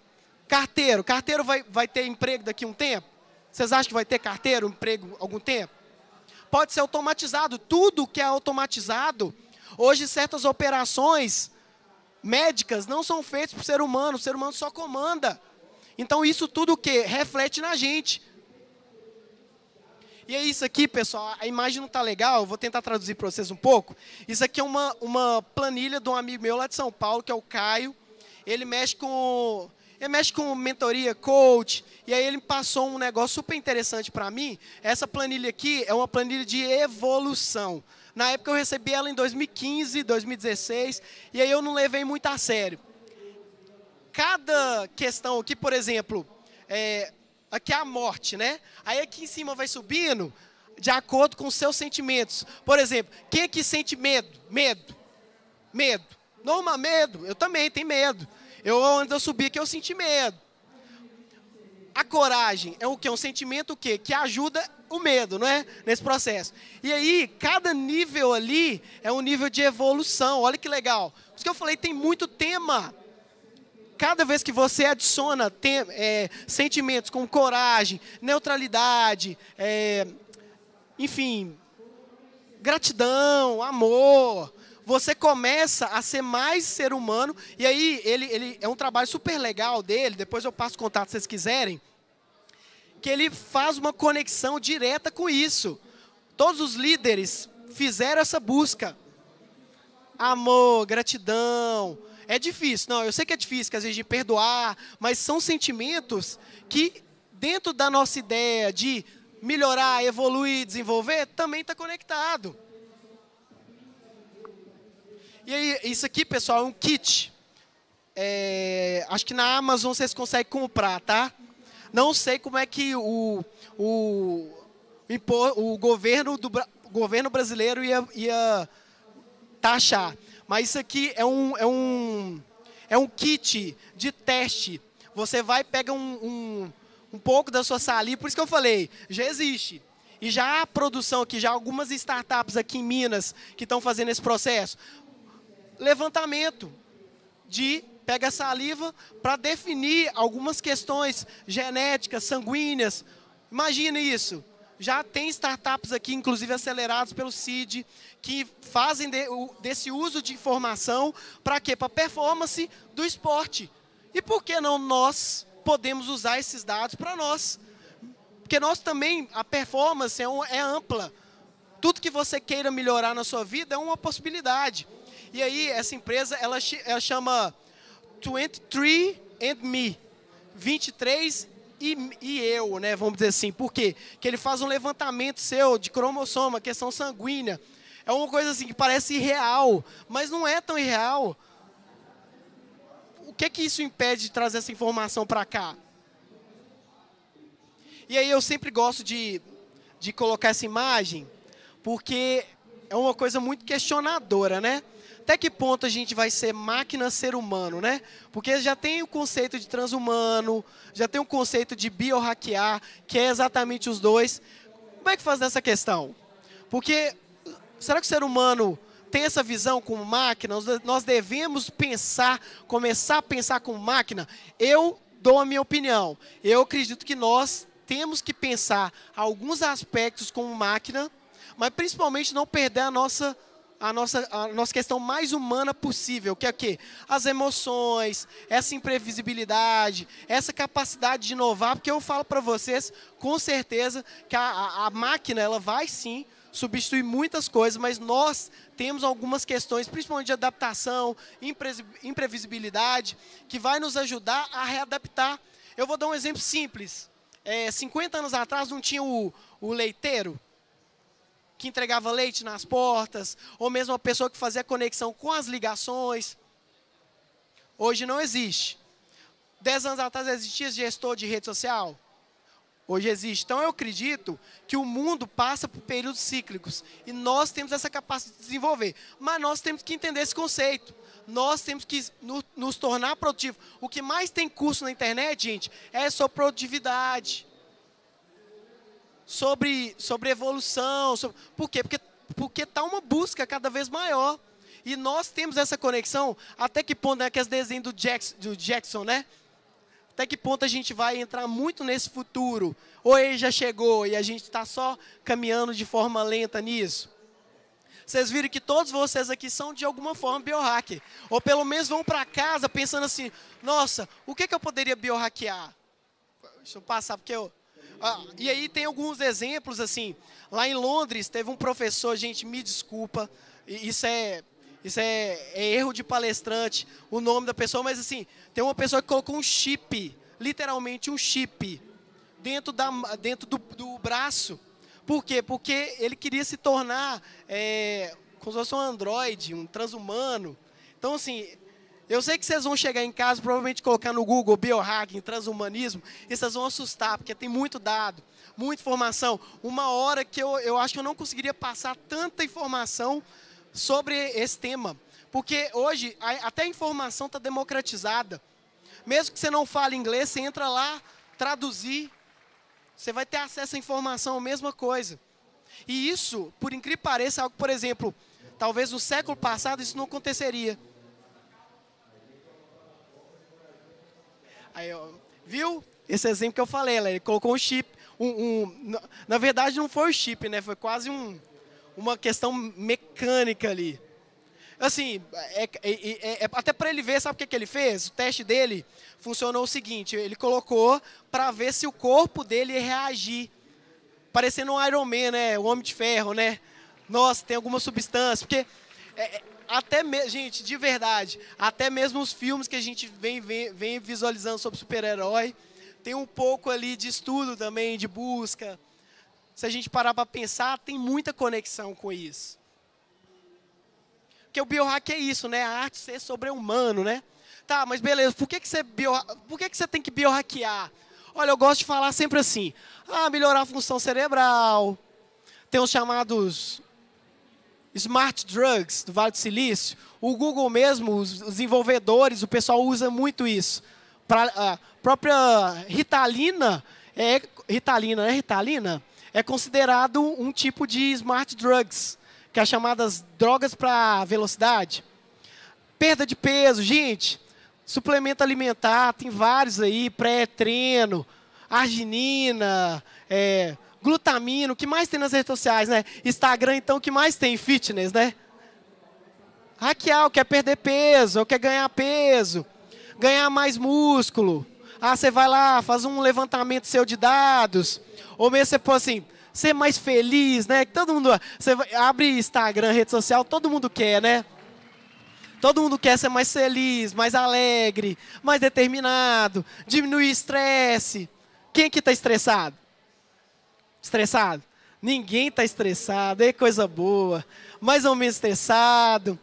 carteiro, carteiro vai, vai ter emprego daqui a um tempo? Vocês acham que vai ter carteiro, emprego, algum tempo? Pode ser automatizado. Tudo que é automatizado, hoje certas operações médicas não são feitas para o ser humano, o ser humano só comanda. Então isso tudo o que? Reflete na gente. E é isso aqui, pessoal. A imagem não está legal, eu vou tentar traduzir para vocês um pouco. Isso aqui é uma, uma planilha de um amigo meu lá de São Paulo, que é o Caio. Ele mexe com ele mexe com mentoria, coach, e aí ele passou um negócio super interessante para mim. Essa planilha aqui é uma planilha de evolução. Na época eu recebi ela em 2015, 2016, e aí eu não levei muito a sério. Cada questão aqui, por exemplo, é, aqui é a morte, né? Aí aqui em cima vai subindo de acordo com seus sentimentos. Por exemplo, quem aqui sente medo? Medo. Medo. Norma, medo. Eu também tenho medo. Eu, antes eu subi aqui, eu senti medo. A coragem é o que? É um sentimento o quê? Que ajuda o medo, não é? Nesse processo. E aí, cada nível ali é um nível de evolução. Olha que legal. Por isso que eu falei, tem muito tema. Cada vez que você adiciona tem, é, sentimentos como coragem, neutralidade, é, enfim, gratidão, amor, você começa a ser mais ser humano. E aí, ele, ele é um trabalho super legal dele. Depois eu passo o contato se vocês quiserem. Que ele faz uma conexão direta com isso. Todos os líderes fizeram essa busca. Amor, gratidão. É difícil, não, eu sei que é difícil, que às vezes de perdoar, mas são sentimentos que, dentro da nossa ideia de melhorar, evoluir, desenvolver, também está conectado. E aí, isso aqui, pessoal, é um kit. É, acho que na Amazon vocês conseguem comprar, tá? Não sei como é que o, o, o governo, do, governo brasileiro ia, ia taxar. Mas isso aqui é um, é um, é um kit de teste. Você vai, pega um, um, um pouco da sua saliva. Por isso que eu falei, já existe. E já há produção aqui, já há algumas startups aqui em Minas que estão fazendo esse processo levantamento de pega saliva para definir algumas questões genéticas, sanguíneas. Imagine isso. Já tem startups aqui, inclusive acelerados pelo CID, que fazem de, o, desse uso de informação para quê? Para performance do esporte. E por que não nós podemos usar esses dados para nós? Porque nós também, a performance é, um, é ampla. Tudo que você queira melhorar na sua vida é uma possibilidade. E aí, essa empresa, ela, ela chama 23 and Me. 23 e, e, eu, né? Vamos dizer assim. Por quê? Que ele faz um levantamento seu de cromossoma, questão sanguínea. É uma coisa assim que parece irreal, mas não é tão irreal. O que é que isso impede de trazer essa informação para cá? E aí eu sempre gosto de, de colocar essa imagem, porque é uma coisa muito questionadora, né? até que ponto a gente vai ser máquina ser humano, né? Porque já tem o conceito de transhumano, já tem o conceito de biohackear, que é exatamente os dois. Como é que faz essa questão? Porque será que o ser humano tem essa visão como máquina? Nós devemos pensar, começar a pensar como máquina? Eu dou a minha opinião. Eu acredito que nós temos que pensar alguns aspectos como máquina, mas principalmente não perder a nossa a nossa, a nossa questão mais humana possível, que é o quê? As emoções, essa imprevisibilidade, essa capacidade de inovar, porque eu falo para vocês com certeza que a, a máquina ela vai sim substituir muitas coisas, mas nós temos algumas questões, principalmente de adaptação, imprevisibilidade, que vai nos ajudar a readaptar. Eu vou dar um exemplo simples. É, 50 anos atrás não tinha o, o leiteiro, que entregava leite nas portas, ou mesmo a pessoa que fazia conexão com as ligações. Hoje não existe. Dez anos atrás existia gestor de rede social? Hoje existe. Então eu acredito que o mundo passa por períodos cíclicos e nós temos essa capacidade de desenvolver. Mas nós temos que entender esse conceito. Nós temos que nos tornar produtivos. O que mais tem curso na internet, gente, é sobre produtividade sobre, sobre evolução. Sobre, por quê? Porque porque está uma busca cada vez maior. E nós temos essa conexão, até que ponto é né, que as desenhos do Jackson, do Jackson, né? Até que ponto a gente vai entrar muito nesse futuro? Ou ele já chegou e a gente está só caminhando de forma lenta nisso? Vocês viram que todos vocês aqui são de alguma forma biohacker. Ou pelo menos vão para casa pensando assim: nossa, o que, que eu poderia biohackear? Deixa eu passar, porque eu, ah, e aí tem alguns exemplos assim. Lá em Londres teve um professor, gente, me desculpa, isso é isso é, é erro de palestrante, o nome da pessoa, mas assim tem uma pessoa que colocou um chip, literalmente um chip dentro da dentro do, do braço. Por quê? Porque ele queria se tornar é, como se fosse um androide, um transhumano. Então, assim, eu sei que vocês vão chegar em casa, provavelmente colocar no Google biohacking, transhumanismo, e vocês vão assustar, porque tem muito dado, muita informação. Uma hora que eu, eu acho que eu não conseguiria passar tanta informação sobre esse tema. Porque hoje a, até a informação está democratizada. Mesmo que você não fale inglês, você entra lá, traduzir, você vai ter acesso à informação, a mesma coisa. E isso, por incrível que pareça, é algo, por exemplo, talvez no século passado isso não aconteceria. Aí, ó, viu? Esse exemplo que eu falei, ele colocou um chip. Um, um, na verdade, não foi o chip, né? Foi quase um, uma questão mecânica ali. Assim, é, é, é, é até para ele ver, sabe o que, que ele fez? O teste dele funcionou o seguinte: ele colocou para ver se o corpo dele ia reagir. Parecendo um Iron Man, né? O Homem de Ferro, né? Nossa, tem alguma substância. Porque é, é até mesmo, gente, de verdade, até mesmo os filmes que a gente vem, vem, vem visualizando sobre super-herói, tem um pouco ali de estudo também, de busca. Se a gente parar para pensar, tem muita conexão com isso. Porque o biohack é isso, né? A arte ser sobre-humano, né? Tá, mas beleza, por que, que, você, bio... por que, que você tem que biohackear? Olha, eu gosto de falar sempre assim, ah, melhorar a função cerebral, tem os chamados smart drugs do Vale do Silício, o Google mesmo, os, desenvolvedores, o pessoal usa muito isso. Pra, a própria Ritalina, é, Ritalina, né? Ritalina é considerado um tipo de smart drugs, que é chamadas drogas para velocidade. Perda de peso, gente, suplemento alimentar, tem vários aí, pré-treino, arginina, é, glutamina, o que mais tem nas redes sociais, né? Instagram, então, o que mais tem? Fitness, né? que quer perder peso, quer ganhar peso, ganhar mais músculo. Ah, você vai lá, faz um levantamento seu de dados. Ou mesmo você pode assim, ser mais feliz, né? Todo mundo, você abre Instagram, rede social, todo mundo quer, né? Todo mundo quer ser mais feliz, mais alegre, mais determinado, diminuir estresse. Quem é que está estressado? Estressado? Ninguém está estressado, é coisa boa. Mais ou menos estressado.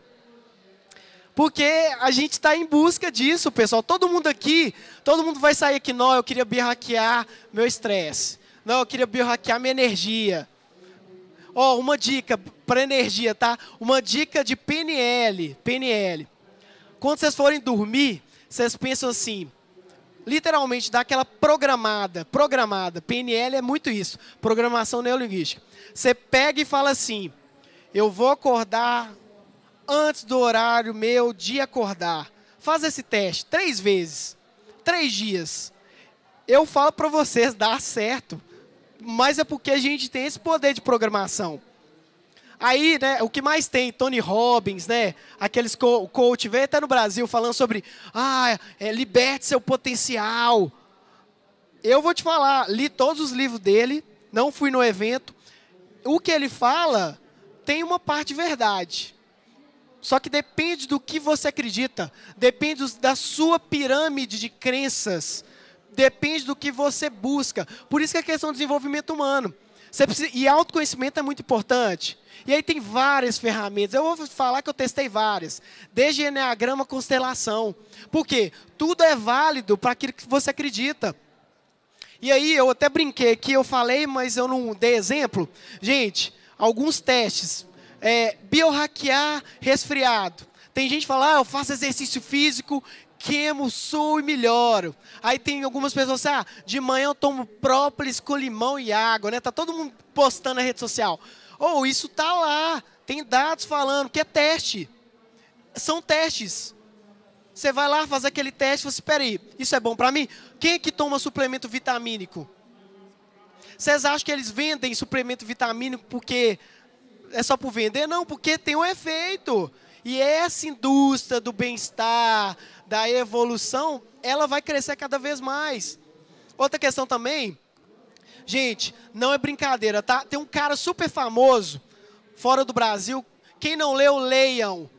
Porque a gente está em busca disso, pessoal. Todo mundo aqui, todo mundo vai sair aqui. Não, eu queria birraquear meu estresse. Não, eu queria birraquear minha energia. Ó, oh, uma dica para energia, tá? Uma dica de PNL, PNL. Quando vocês forem dormir, vocês pensam assim: literalmente dá aquela programada, programada. PNL é muito isso, programação neurolinguística. Você pega e fala assim: eu vou acordar antes do horário meu de acordar. Faz esse teste três vezes, três dias. Eu falo para vocês, dá certo. Mas é porque a gente tem esse poder de programação. Aí, né, o que mais tem, Tony Robbins, né, aqueles co coach, veio até no Brasil falando sobre, ah, é, liberte seu potencial. Eu vou te falar, li todos os livros dele, não fui no evento. O que ele fala tem uma parte de verdade. Só que depende do que você acredita, depende da sua pirâmide de crenças, depende do que você busca. Por isso que é questão do desenvolvimento humano. Você precisa, e autoconhecimento é muito importante. E aí tem várias ferramentas. Eu vou falar que eu testei várias. Desde Enneagrama, constelação. Por quê? Tudo é válido para aquilo que você acredita. E aí eu até brinquei que eu falei, mas eu não dei exemplo. Gente, alguns testes. É, biohackear resfriado. Tem gente que fala, ah, eu faço exercício físico queimo, suo e melhoro. Aí tem algumas pessoas assim, ah, de manhã eu tomo própolis com limão e água, né? Tá todo mundo postando na rede social. Ou oh, isso tá lá, tem dados falando que é teste. São testes. Você vai lá fazer aquele teste, você espera aí, isso é bom para mim? Quem é que toma suplemento vitamínico? Vocês acham que eles vendem suplemento vitamínico porque é só por vender? Não, porque tem um efeito. E é essa indústria do bem-estar, da evolução, ela vai crescer cada vez mais. Outra questão também, gente, não é brincadeira, tá? Tem um cara super famoso fora do Brasil. Quem não leu, leiam.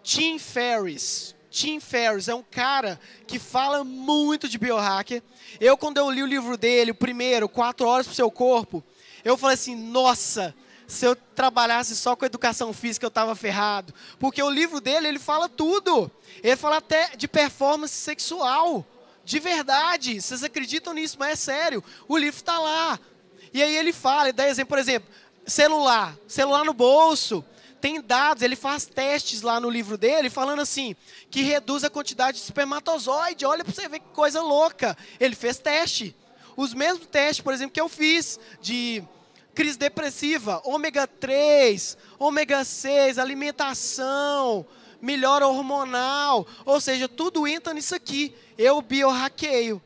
Tim Ferriss. Tim Ferriss é um cara que fala muito de biohacker. Eu, quando eu li o livro dele, o primeiro, Quatro Horas para o Seu Corpo, eu falei assim, nossa, se eu trabalhasse só com educação física, eu estava ferrado. Porque o livro dele, ele fala tudo. Ele fala até de performance sexual. De verdade. Vocês acreditam nisso, mas é sério. O livro está lá. E aí ele fala, ele dá exemplo, por exemplo, celular. Celular no bolso. Tem dados, ele faz testes lá no livro dele, falando assim, que reduz a quantidade de espermatozoide. Olha para você ver que coisa louca. Ele fez teste. Os mesmos testes, por exemplo, que eu fiz de crise depressiva, ômega 3, ômega 6, alimentação, melhora hormonal, ou seja, tudo entra nisso aqui. Eu biohackeio.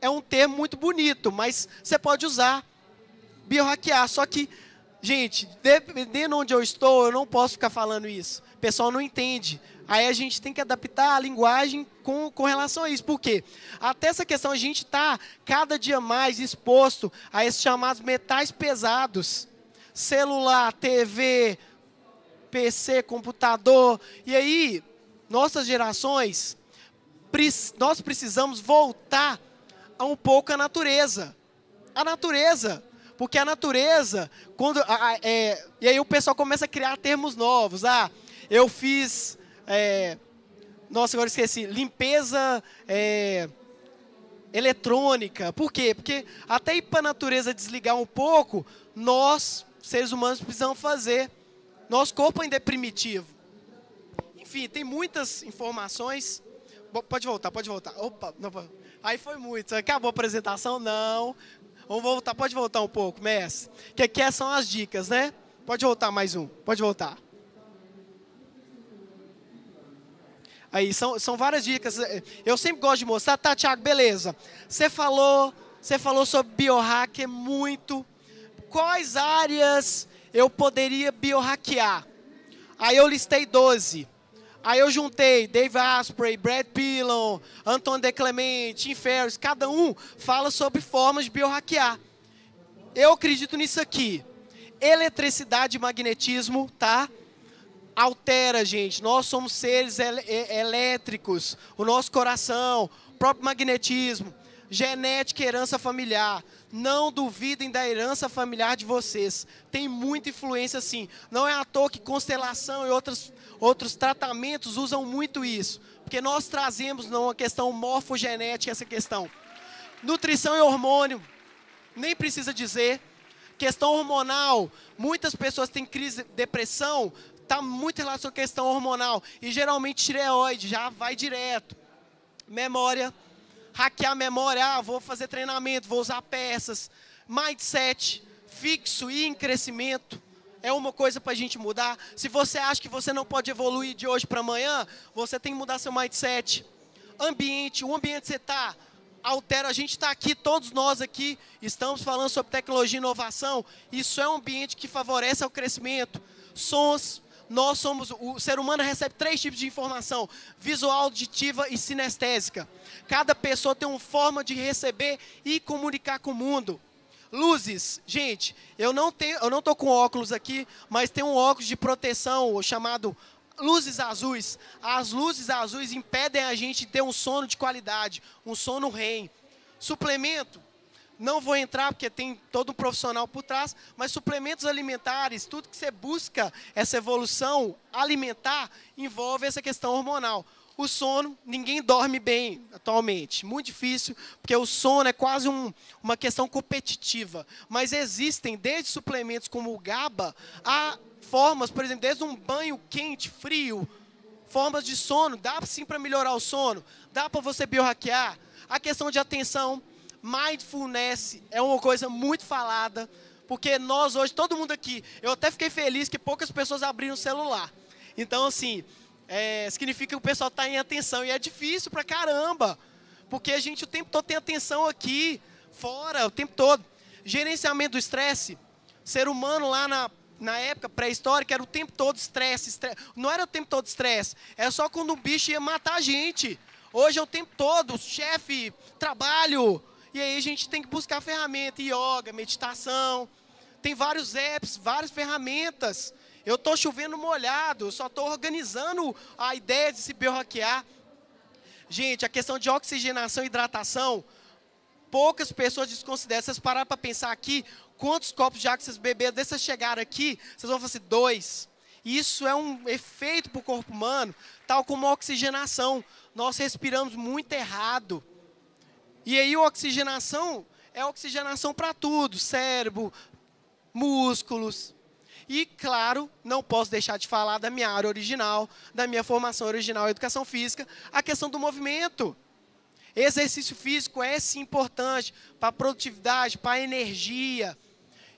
É um termo muito bonito, mas você pode usar biohackear, só que gente, dependendo onde eu estou, eu não posso ficar falando isso. O pessoal não entende. Aí a gente tem que adaptar a linguagem com, com relação a isso. Por quê? Até essa questão, a gente está cada dia mais exposto a esses chamados metais pesados. Celular, TV, PC, computador. E aí, nossas gerações, nós precisamos voltar a um pouco a natureza. A natureza. Porque a natureza, quando. A, a, é, e aí o pessoal começa a criar termos novos. Ah, eu fiz é, nossa, agora esqueci. Limpeza é, eletrônica. Por quê? Porque até ir para a natureza desligar um pouco, nós, seres humanos, precisamos fazer. Nosso corpo ainda é primitivo. Enfim, tem muitas informações. pode voltar, pode voltar. Opa, não, aí foi muito. Acabou a apresentação? Não. Vamos voltar, pode voltar um pouco, mestre. Que aqui é são as dicas, né? Pode voltar mais um, pode voltar. Aí são, são várias dicas. É, eu sempre gosto de mostrar. Tá, Tiago, beleza. Você falou, você falou sobre biohack é muito. Quais áreas eu poderia biohackear? Aí eu listei 12. Aí eu juntei Dave Asprey, Brad Pillon, Antônio De Clemente, Tim Ferriss, cada um fala sobre formas de biohackear. Eu acredito nisso aqui. Eletricidade e magnetismo, tá? altera, gente. Nós somos seres el elétricos, o nosso coração, o próprio magnetismo, genética, herança familiar. Não duvidem da herança familiar de vocês. Tem muita influência sim. Não é à toa que constelação e outros, outros tratamentos usam muito isso. Porque nós trazemos não uma questão morfogenética essa questão. Nutrição e hormônio, nem precisa dizer. Questão hormonal, muitas pessoas têm crise, depressão, está muito relacionado à questão hormonal. E geralmente tireoide já vai direto. Memória, hackear a memória, ah, vou fazer treinamento, vou usar peças. Mindset, fixo e em crescimento. É uma coisa para a gente mudar. Se você acha que você não pode evoluir de hoje para amanhã, você tem que mudar seu mindset. Ambiente, o ambiente que você está, altera. A gente está aqui, todos nós aqui, estamos falando sobre tecnologia e inovação. Isso é um ambiente que favorece ao crescimento. Sons, nós somos, o ser humano recebe três tipos de informação: visual, auditiva e sinestésica. Cada pessoa tem uma forma de receber e comunicar com o mundo. Luzes, gente, eu não tenho, eu não estou com óculos aqui, mas tem um óculos de proteção chamado luzes azuis. As luzes azuis impedem a gente de ter um sono de qualidade, um sono REM. Suplemento, não vou entrar porque tem todo um profissional por trás, mas suplementos alimentares, tudo que você busca essa evolução alimentar envolve essa questão hormonal. O sono, ninguém dorme bem atualmente, muito difícil, porque o sono é quase um, uma questão competitiva. Mas existem, desde suplementos como o GABA, há formas, por exemplo, desde um banho quente, frio, formas de sono, dá sim para melhorar o sono, dá para você biohackear. A questão de atenção, Mindfulness é uma coisa muito falada, porque nós hoje, todo mundo aqui, eu até fiquei feliz que poucas pessoas abriram o celular. Então, assim, é, significa que o pessoal está em atenção e é difícil pra caramba, porque a gente o tempo todo tem atenção aqui, fora, o tempo todo. Gerenciamento do estresse, ser humano lá na na época pré-histórica, era o tempo todo estresse. Stress. Não era o tempo todo estresse. Era só quando um bicho ia matar a gente. Hoje é o tempo todo, chefe, trabalho, e aí a gente tem que buscar ferramenta, yoga, meditação. Tem vários apps, várias ferramentas. Eu estou chovendo molhado, só estou organizando a ideia de se biohackear. Gente, a questão de oxigenação e hidratação, poucas pessoas desconsideram. Vocês pararam para pensar aqui, quantos copos de água vocês beberam? Desde vocês chegaram aqui, vocês vão falar assim, dois. Isso é um efeito para o corpo humano, tal como a oxigenação. Nós respiramos muito errado. E aí oxigenação é oxigenação para tudo, cérebro, músculos. E claro, não posso deixar de falar da minha área original, da minha formação original em educação física, a questão do movimento. Exercício físico é sim importante para produtividade, para energia.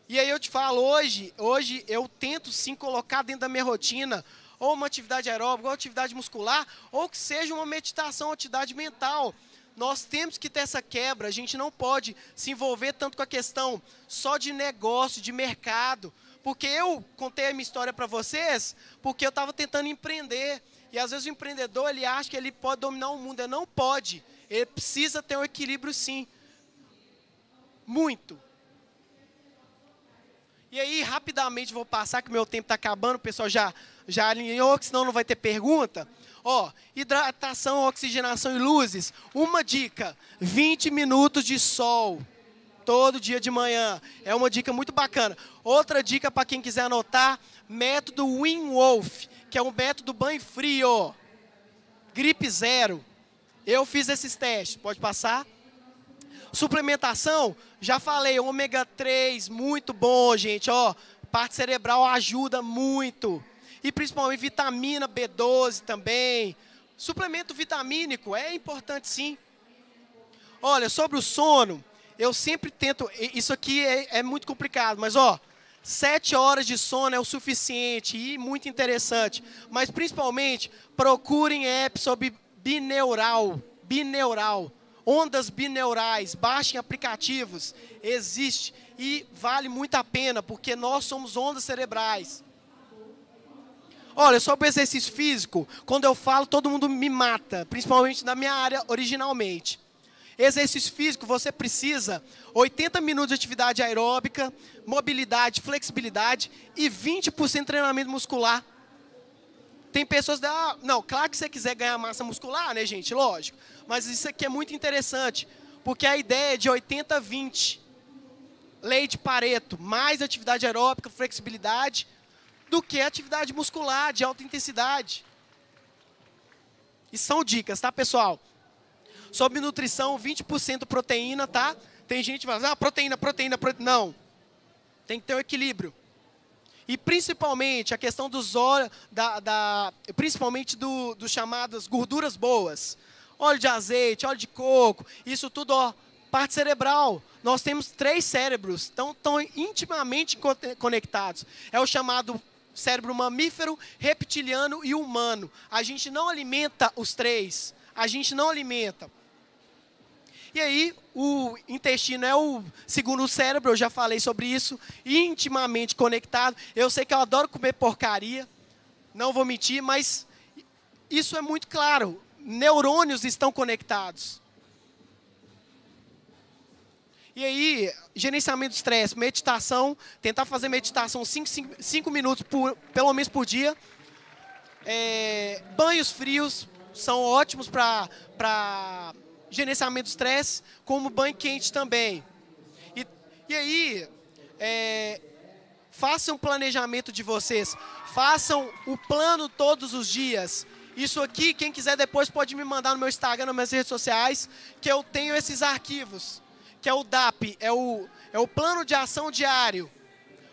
E aí eu te falo hoje, hoje eu tento sim colocar dentro da minha rotina ou uma atividade aeróbica, ou atividade muscular, ou que seja uma meditação, atividade mental nós temos que ter essa quebra, a gente não pode se envolver tanto com a questão só de negócio, de mercado. Porque eu contei a minha história para vocês, porque eu estava tentando empreender. E às vezes o empreendedor ele acha que ele pode dominar o mundo, ele não pode. Ele precisa ter um equilíbrio sim. Muito. E aí, rapidamente, vou passar, que meu tempo está acabando, o pessoal já, já alinhou, que senão não vai ter pergunta. Ó, hidratação, oxigenação e luzes. Uma dica: 20 minutos de sol todo dia de manhã. É uma dica muito bacana. Outra dica para quem quiser anotar, método Wim Wolf, que é um método banho frio. Gripe zero. Eu fiz esses testes. Pode passar? Suplementação, já falei, ômega 3, muito bom, gente, ó. Parte cerebral ajuda muito e principalmente vitamina B12 também. Suplemento vitamínico é importante sim. Olha, sobre o sono, eu sempre tento. Isso aqui é, é muito complicado, mas ó, sete horas de sono é o suficiente e muito interessante. Mas principalmente, procurem apps sobre bineural, bineural, ondas bineurais, baixem aplicativos, existe e vale muito a pena, porque nós somos ondas cerebrais. Olha, sobre exercício físico, quando eu falo, todo mundo me mata, principalmente na minha área originalmente. Exercício físico, você precisa 80 minutos de atividade aeróbica, mobilidade, flexibilidade e 20% de treinamento muscular. Tem pessoas da, ah, não, claro que você quiser ganhar massa muscular, né, gente? Lógico. Mas isso aqui é muito interessante, porque a ideia é de 80 20. Lei de Pareto, mais atividade aeróbica, flexibilidade, do que atividade muscular de alta intensidade. E são dicas, tá, pessoal? Sobre nutrição, 20% proteína, tá? Tem gente que fala, assim, ah, proteína, proteína, proteína. Não. Tem que ter um equilíbrio. E principalmente a questão dos óleos, da, da, principalmente do, do chamadas gorduras boas. Óleo de azeite, óleo de coco, isso tudo, ó, parte cerebral. Nós temos três cérebros, estão tão intimamente conectados. É o chamado cérebro mamífero, reptiliano e humano. A gente não alimenta os três. A gente não alimenta. E aí, o intestino é o segundo cérebro, eu já falei sobre isso, intimamente conectado. Eu sei que eu adoro comer porcaria, não vou mentir, mas isso é muito claro. Neurônios estão conectados. E aí, gerenciamento de estresse, meditação, tentar fazer meditação 5 minutos por, pelo menos por dia. É, banhos frios são ótimos para gerenciamento de estresse, como banho quente também. E, e aí, é, façam um planejamento de vocês, façam o plano todos os dias. Isso aqui, quem quiser depois pode me mandar no meu Instagram, nas minhas redes sociais, que eu tenho esses arquivos que é o DAP, é o, é o plano de ação diário,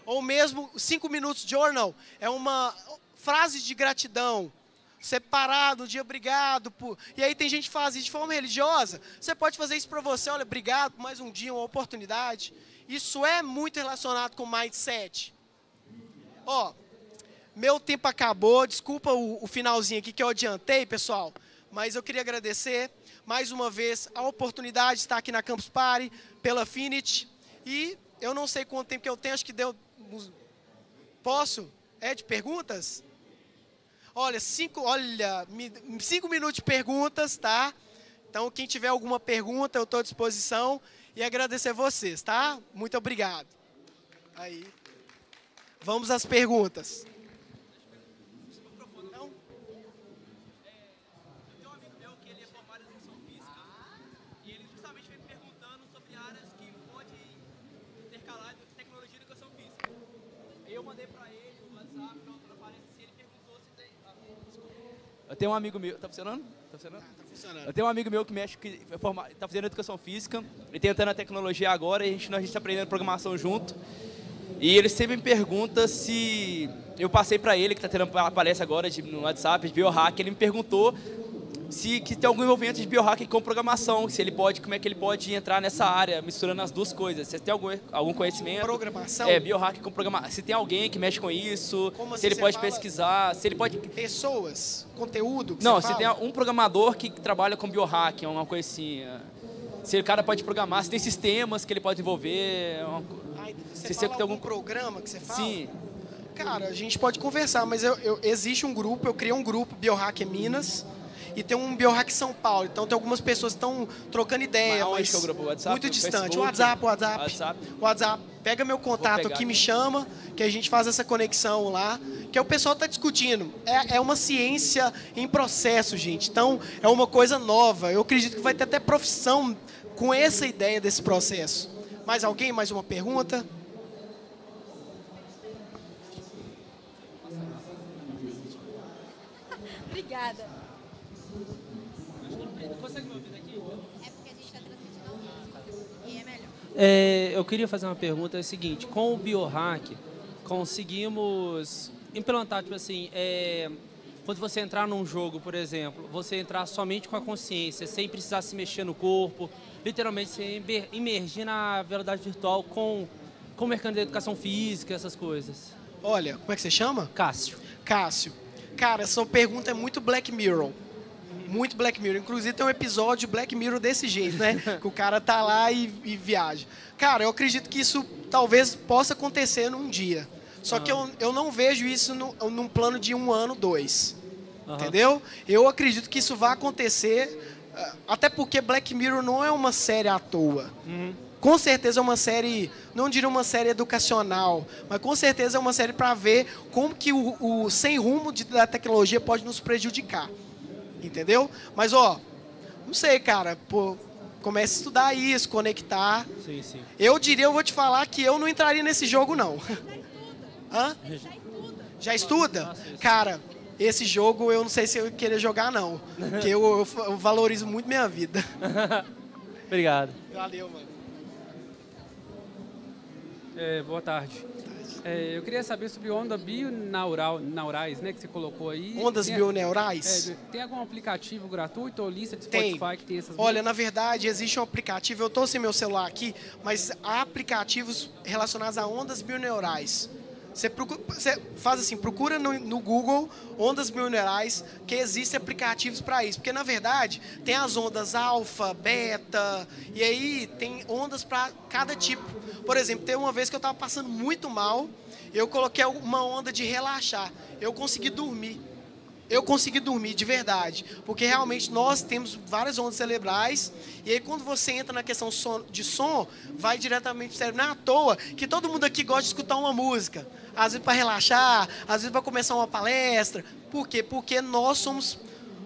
ou mesmo 5 minutos journal, é uma frase de gratidão, separado, um dia obrigado. Por... E aí tem gente que faz isso de forma religiosa. Você pode fazer isso para você, olha, obrigado por mais um dia, uma oportunidade. Isso é muito relacionado com mindset. Ó, meu tempo acabou, desculpa o, o finalzinho aqui que eu adiantei, pessoal, mas eu queria agradecer mais uma vez a oportunidade de estar aqui na Campus Party, pela Finit. E eu não sei quanto tempo que eu tenho, acho que deu... Posso? É de perguntas? Olha, cinco, olha, cinco minutos de perguntas, tá? Então, quem tiver alguma pergunta, eu estou à disposição e agradecer vocês, tá? Muito obrigado. Aí, vamos às perguntas. tenho um amigo meu. Tá funcionando? Tá funcionando? Tá funcionando. Eu tenho um amigo meu que mexe, que é forma, tá fazendo educação física Ele está entrando na tecnologia agora, e a gente, nós, a gente tá aprendendo programação junto. E ele sempre me pergunta se. Eu passei para ele, que está tendo uma palestra agora de, no WhatsApp, de biohack, ele me perguntou se que tem algum envolvimento de biohacking com programação, se ele pode, como é que ele pode entrar nessa área, misturando as duas coisas. Se tem algum, algum conhecimento. Programação? É, biohacking com programação. Se tem alguém que mexe com isso, como se assim ele pode pesquisar, se ele pode. Pessoas, conteúdo. Não, se tem um programador que trabalha com biohacking, uma coisinha. Assim, é. Se o cara pode programar, se tem sistemas que ele pode envolver. Uma... Ai, você se você tem algum... programa que você fala? Sim. Cara, a gente pode conversar, mas eu, eu existe um grupo, eu criei um grupo, Biohacker Minas e tem um Biohack São Paulo. Então tem algumas pessoas que estão trocando ideia. Mas, mas é o grupo? WhatsApp, muito distante. O WhatsApp, o WhatsApp, WhatsApp. WhatsApp. Pega meu contato aqui, me chama, que a gente faz essa conexão lá. Que é o pessoal está discutindo. É, é uma ciência em processo, gente. Então é uma coisa nova. Eu acredito que vai ter até profissão com essa ideia desse processo. Mais alguém? Mais uma pergunta? Obrigada me É porque a gente está transmitindo ao vivo ah, tá. e é melhor. É, eu queria fazer uma pergunta, é o seguinte, com o biohack conseguimos implantar, tipo assim, é, quando você entrar num jogo, por exemplo, você entrar somente com a consciência, sem precisar se mexer no corpo, literalmente você imergir na realidade virtual com, com o mercado de educação física, essas coisas. Olha, como é que você chama? Cássio. Cássio. Cara, essa pergunta é muito Black Mirror. Muito Black Mirror. Inclusive tem um episódio Black Mirror desse jeito, né? *laughs* que o cara tá lá e, e viaja. Cara, eu acredito que isso talvez possa acontecer num dia. Só que eu, eu não vejo isso no, num plano de um ano, dois. Uhum. Entendeu? Eu acredito que isso vai acontecer, ah, até porque Black Mirror não é uma série à toa. Uhum. Com certeza é uma série, não diria uma série educacional, mas com certeza é uma série para ver como que o, o sem rumo de, da tecnologia pode nos prejudicar. Entendeu? Mas, ó, não sei, cara. Pô, comece a estudar isso, conectar. Sim, sim. Eu diria, eu vou te falar que eu não entraria nesse jogo, não. *laughs* Hã? Já estuda. Já estuda? Ah, cara, esse jogo eu não sei se eu querer jogar, não. Porque eu, eu, eu valorizo muito minha vida. *laughs* Obrigado. Valeu, mano. É, boa tarde. É, eu queria saber sobre onda bionaural, né, que você colocou aí. Ondas tem, bioneurais? É, tem algum aplicativo gratuito ou lista de Spotify tem. que tem essas... Olha, na verdade, existe um aplicativo, eu estou sem meu celular aqui, mas há aplicativos relacionados a ondas bioneurais. Você, procura, você faz assim, procura no, no, Google ondas minerais que existem aplicativos para isso. Porque, na verdade, tem as ondas alfa, beta, e aí tem ondas para cada tipo. Por exemplo, tem uma vez que eu estava passando muito mal, eu coloquei uma onda de relaxar. Eu consegui dormir. Eu consegui dormir de verdade, porque realmente nós temos várias ondas cerebrais, e aí quando você entra na questão de som, vai diretamente para o cérebro. Não é à toa que todo mundo aqui gosta de escutar uma música às vezes para relaxar, às vezes para começar uma palestra. Por quê? Porque nós somos,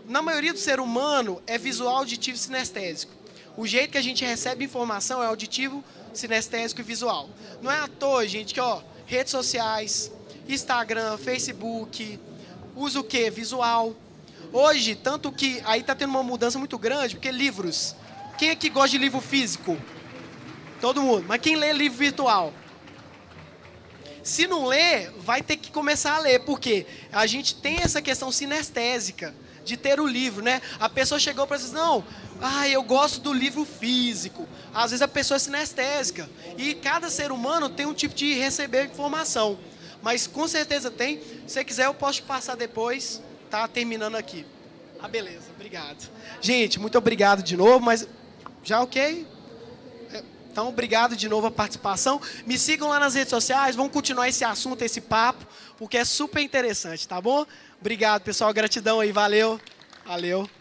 na maioria do ser humano, é visual, auditivo e sinestésico. O jeito que a gente recebe informação é auditivo, sinestésico e visual. Não é à toa, gente, que ó, redes sociais, Instagram, Facebook, usa o quê? Visual. Hoje, tanto que aí tá tendo uma mudança muito grande, porque livros. Quem é que gosta de livro físico? Todo mundo. Mas quem lê livro virtual? Se não ler, vai ter que começar a ler, porque a gente tem essa questão sinestésica de ter o livro, né? A pessoa chegou para dizer, não, ah, eu gosto do livro físico. Às vezes a pessoa é sinestésica. E cada ser humano tem um tipo de receber informação. Mas com certeza tem. Se quiser, eu posso passar depois. Tá terminando aqui. Ah, beleza, obrigado. Gente, muito obrigado de novo, mas já ok? Então, obrigado de novo a participação. Me sigam lá nas redes sociais, vamos continuar esse assunto, esse papo, porque é super interessante, tá bom? Obrigado, pessoal. Gratidão aí, valeu. Valeu.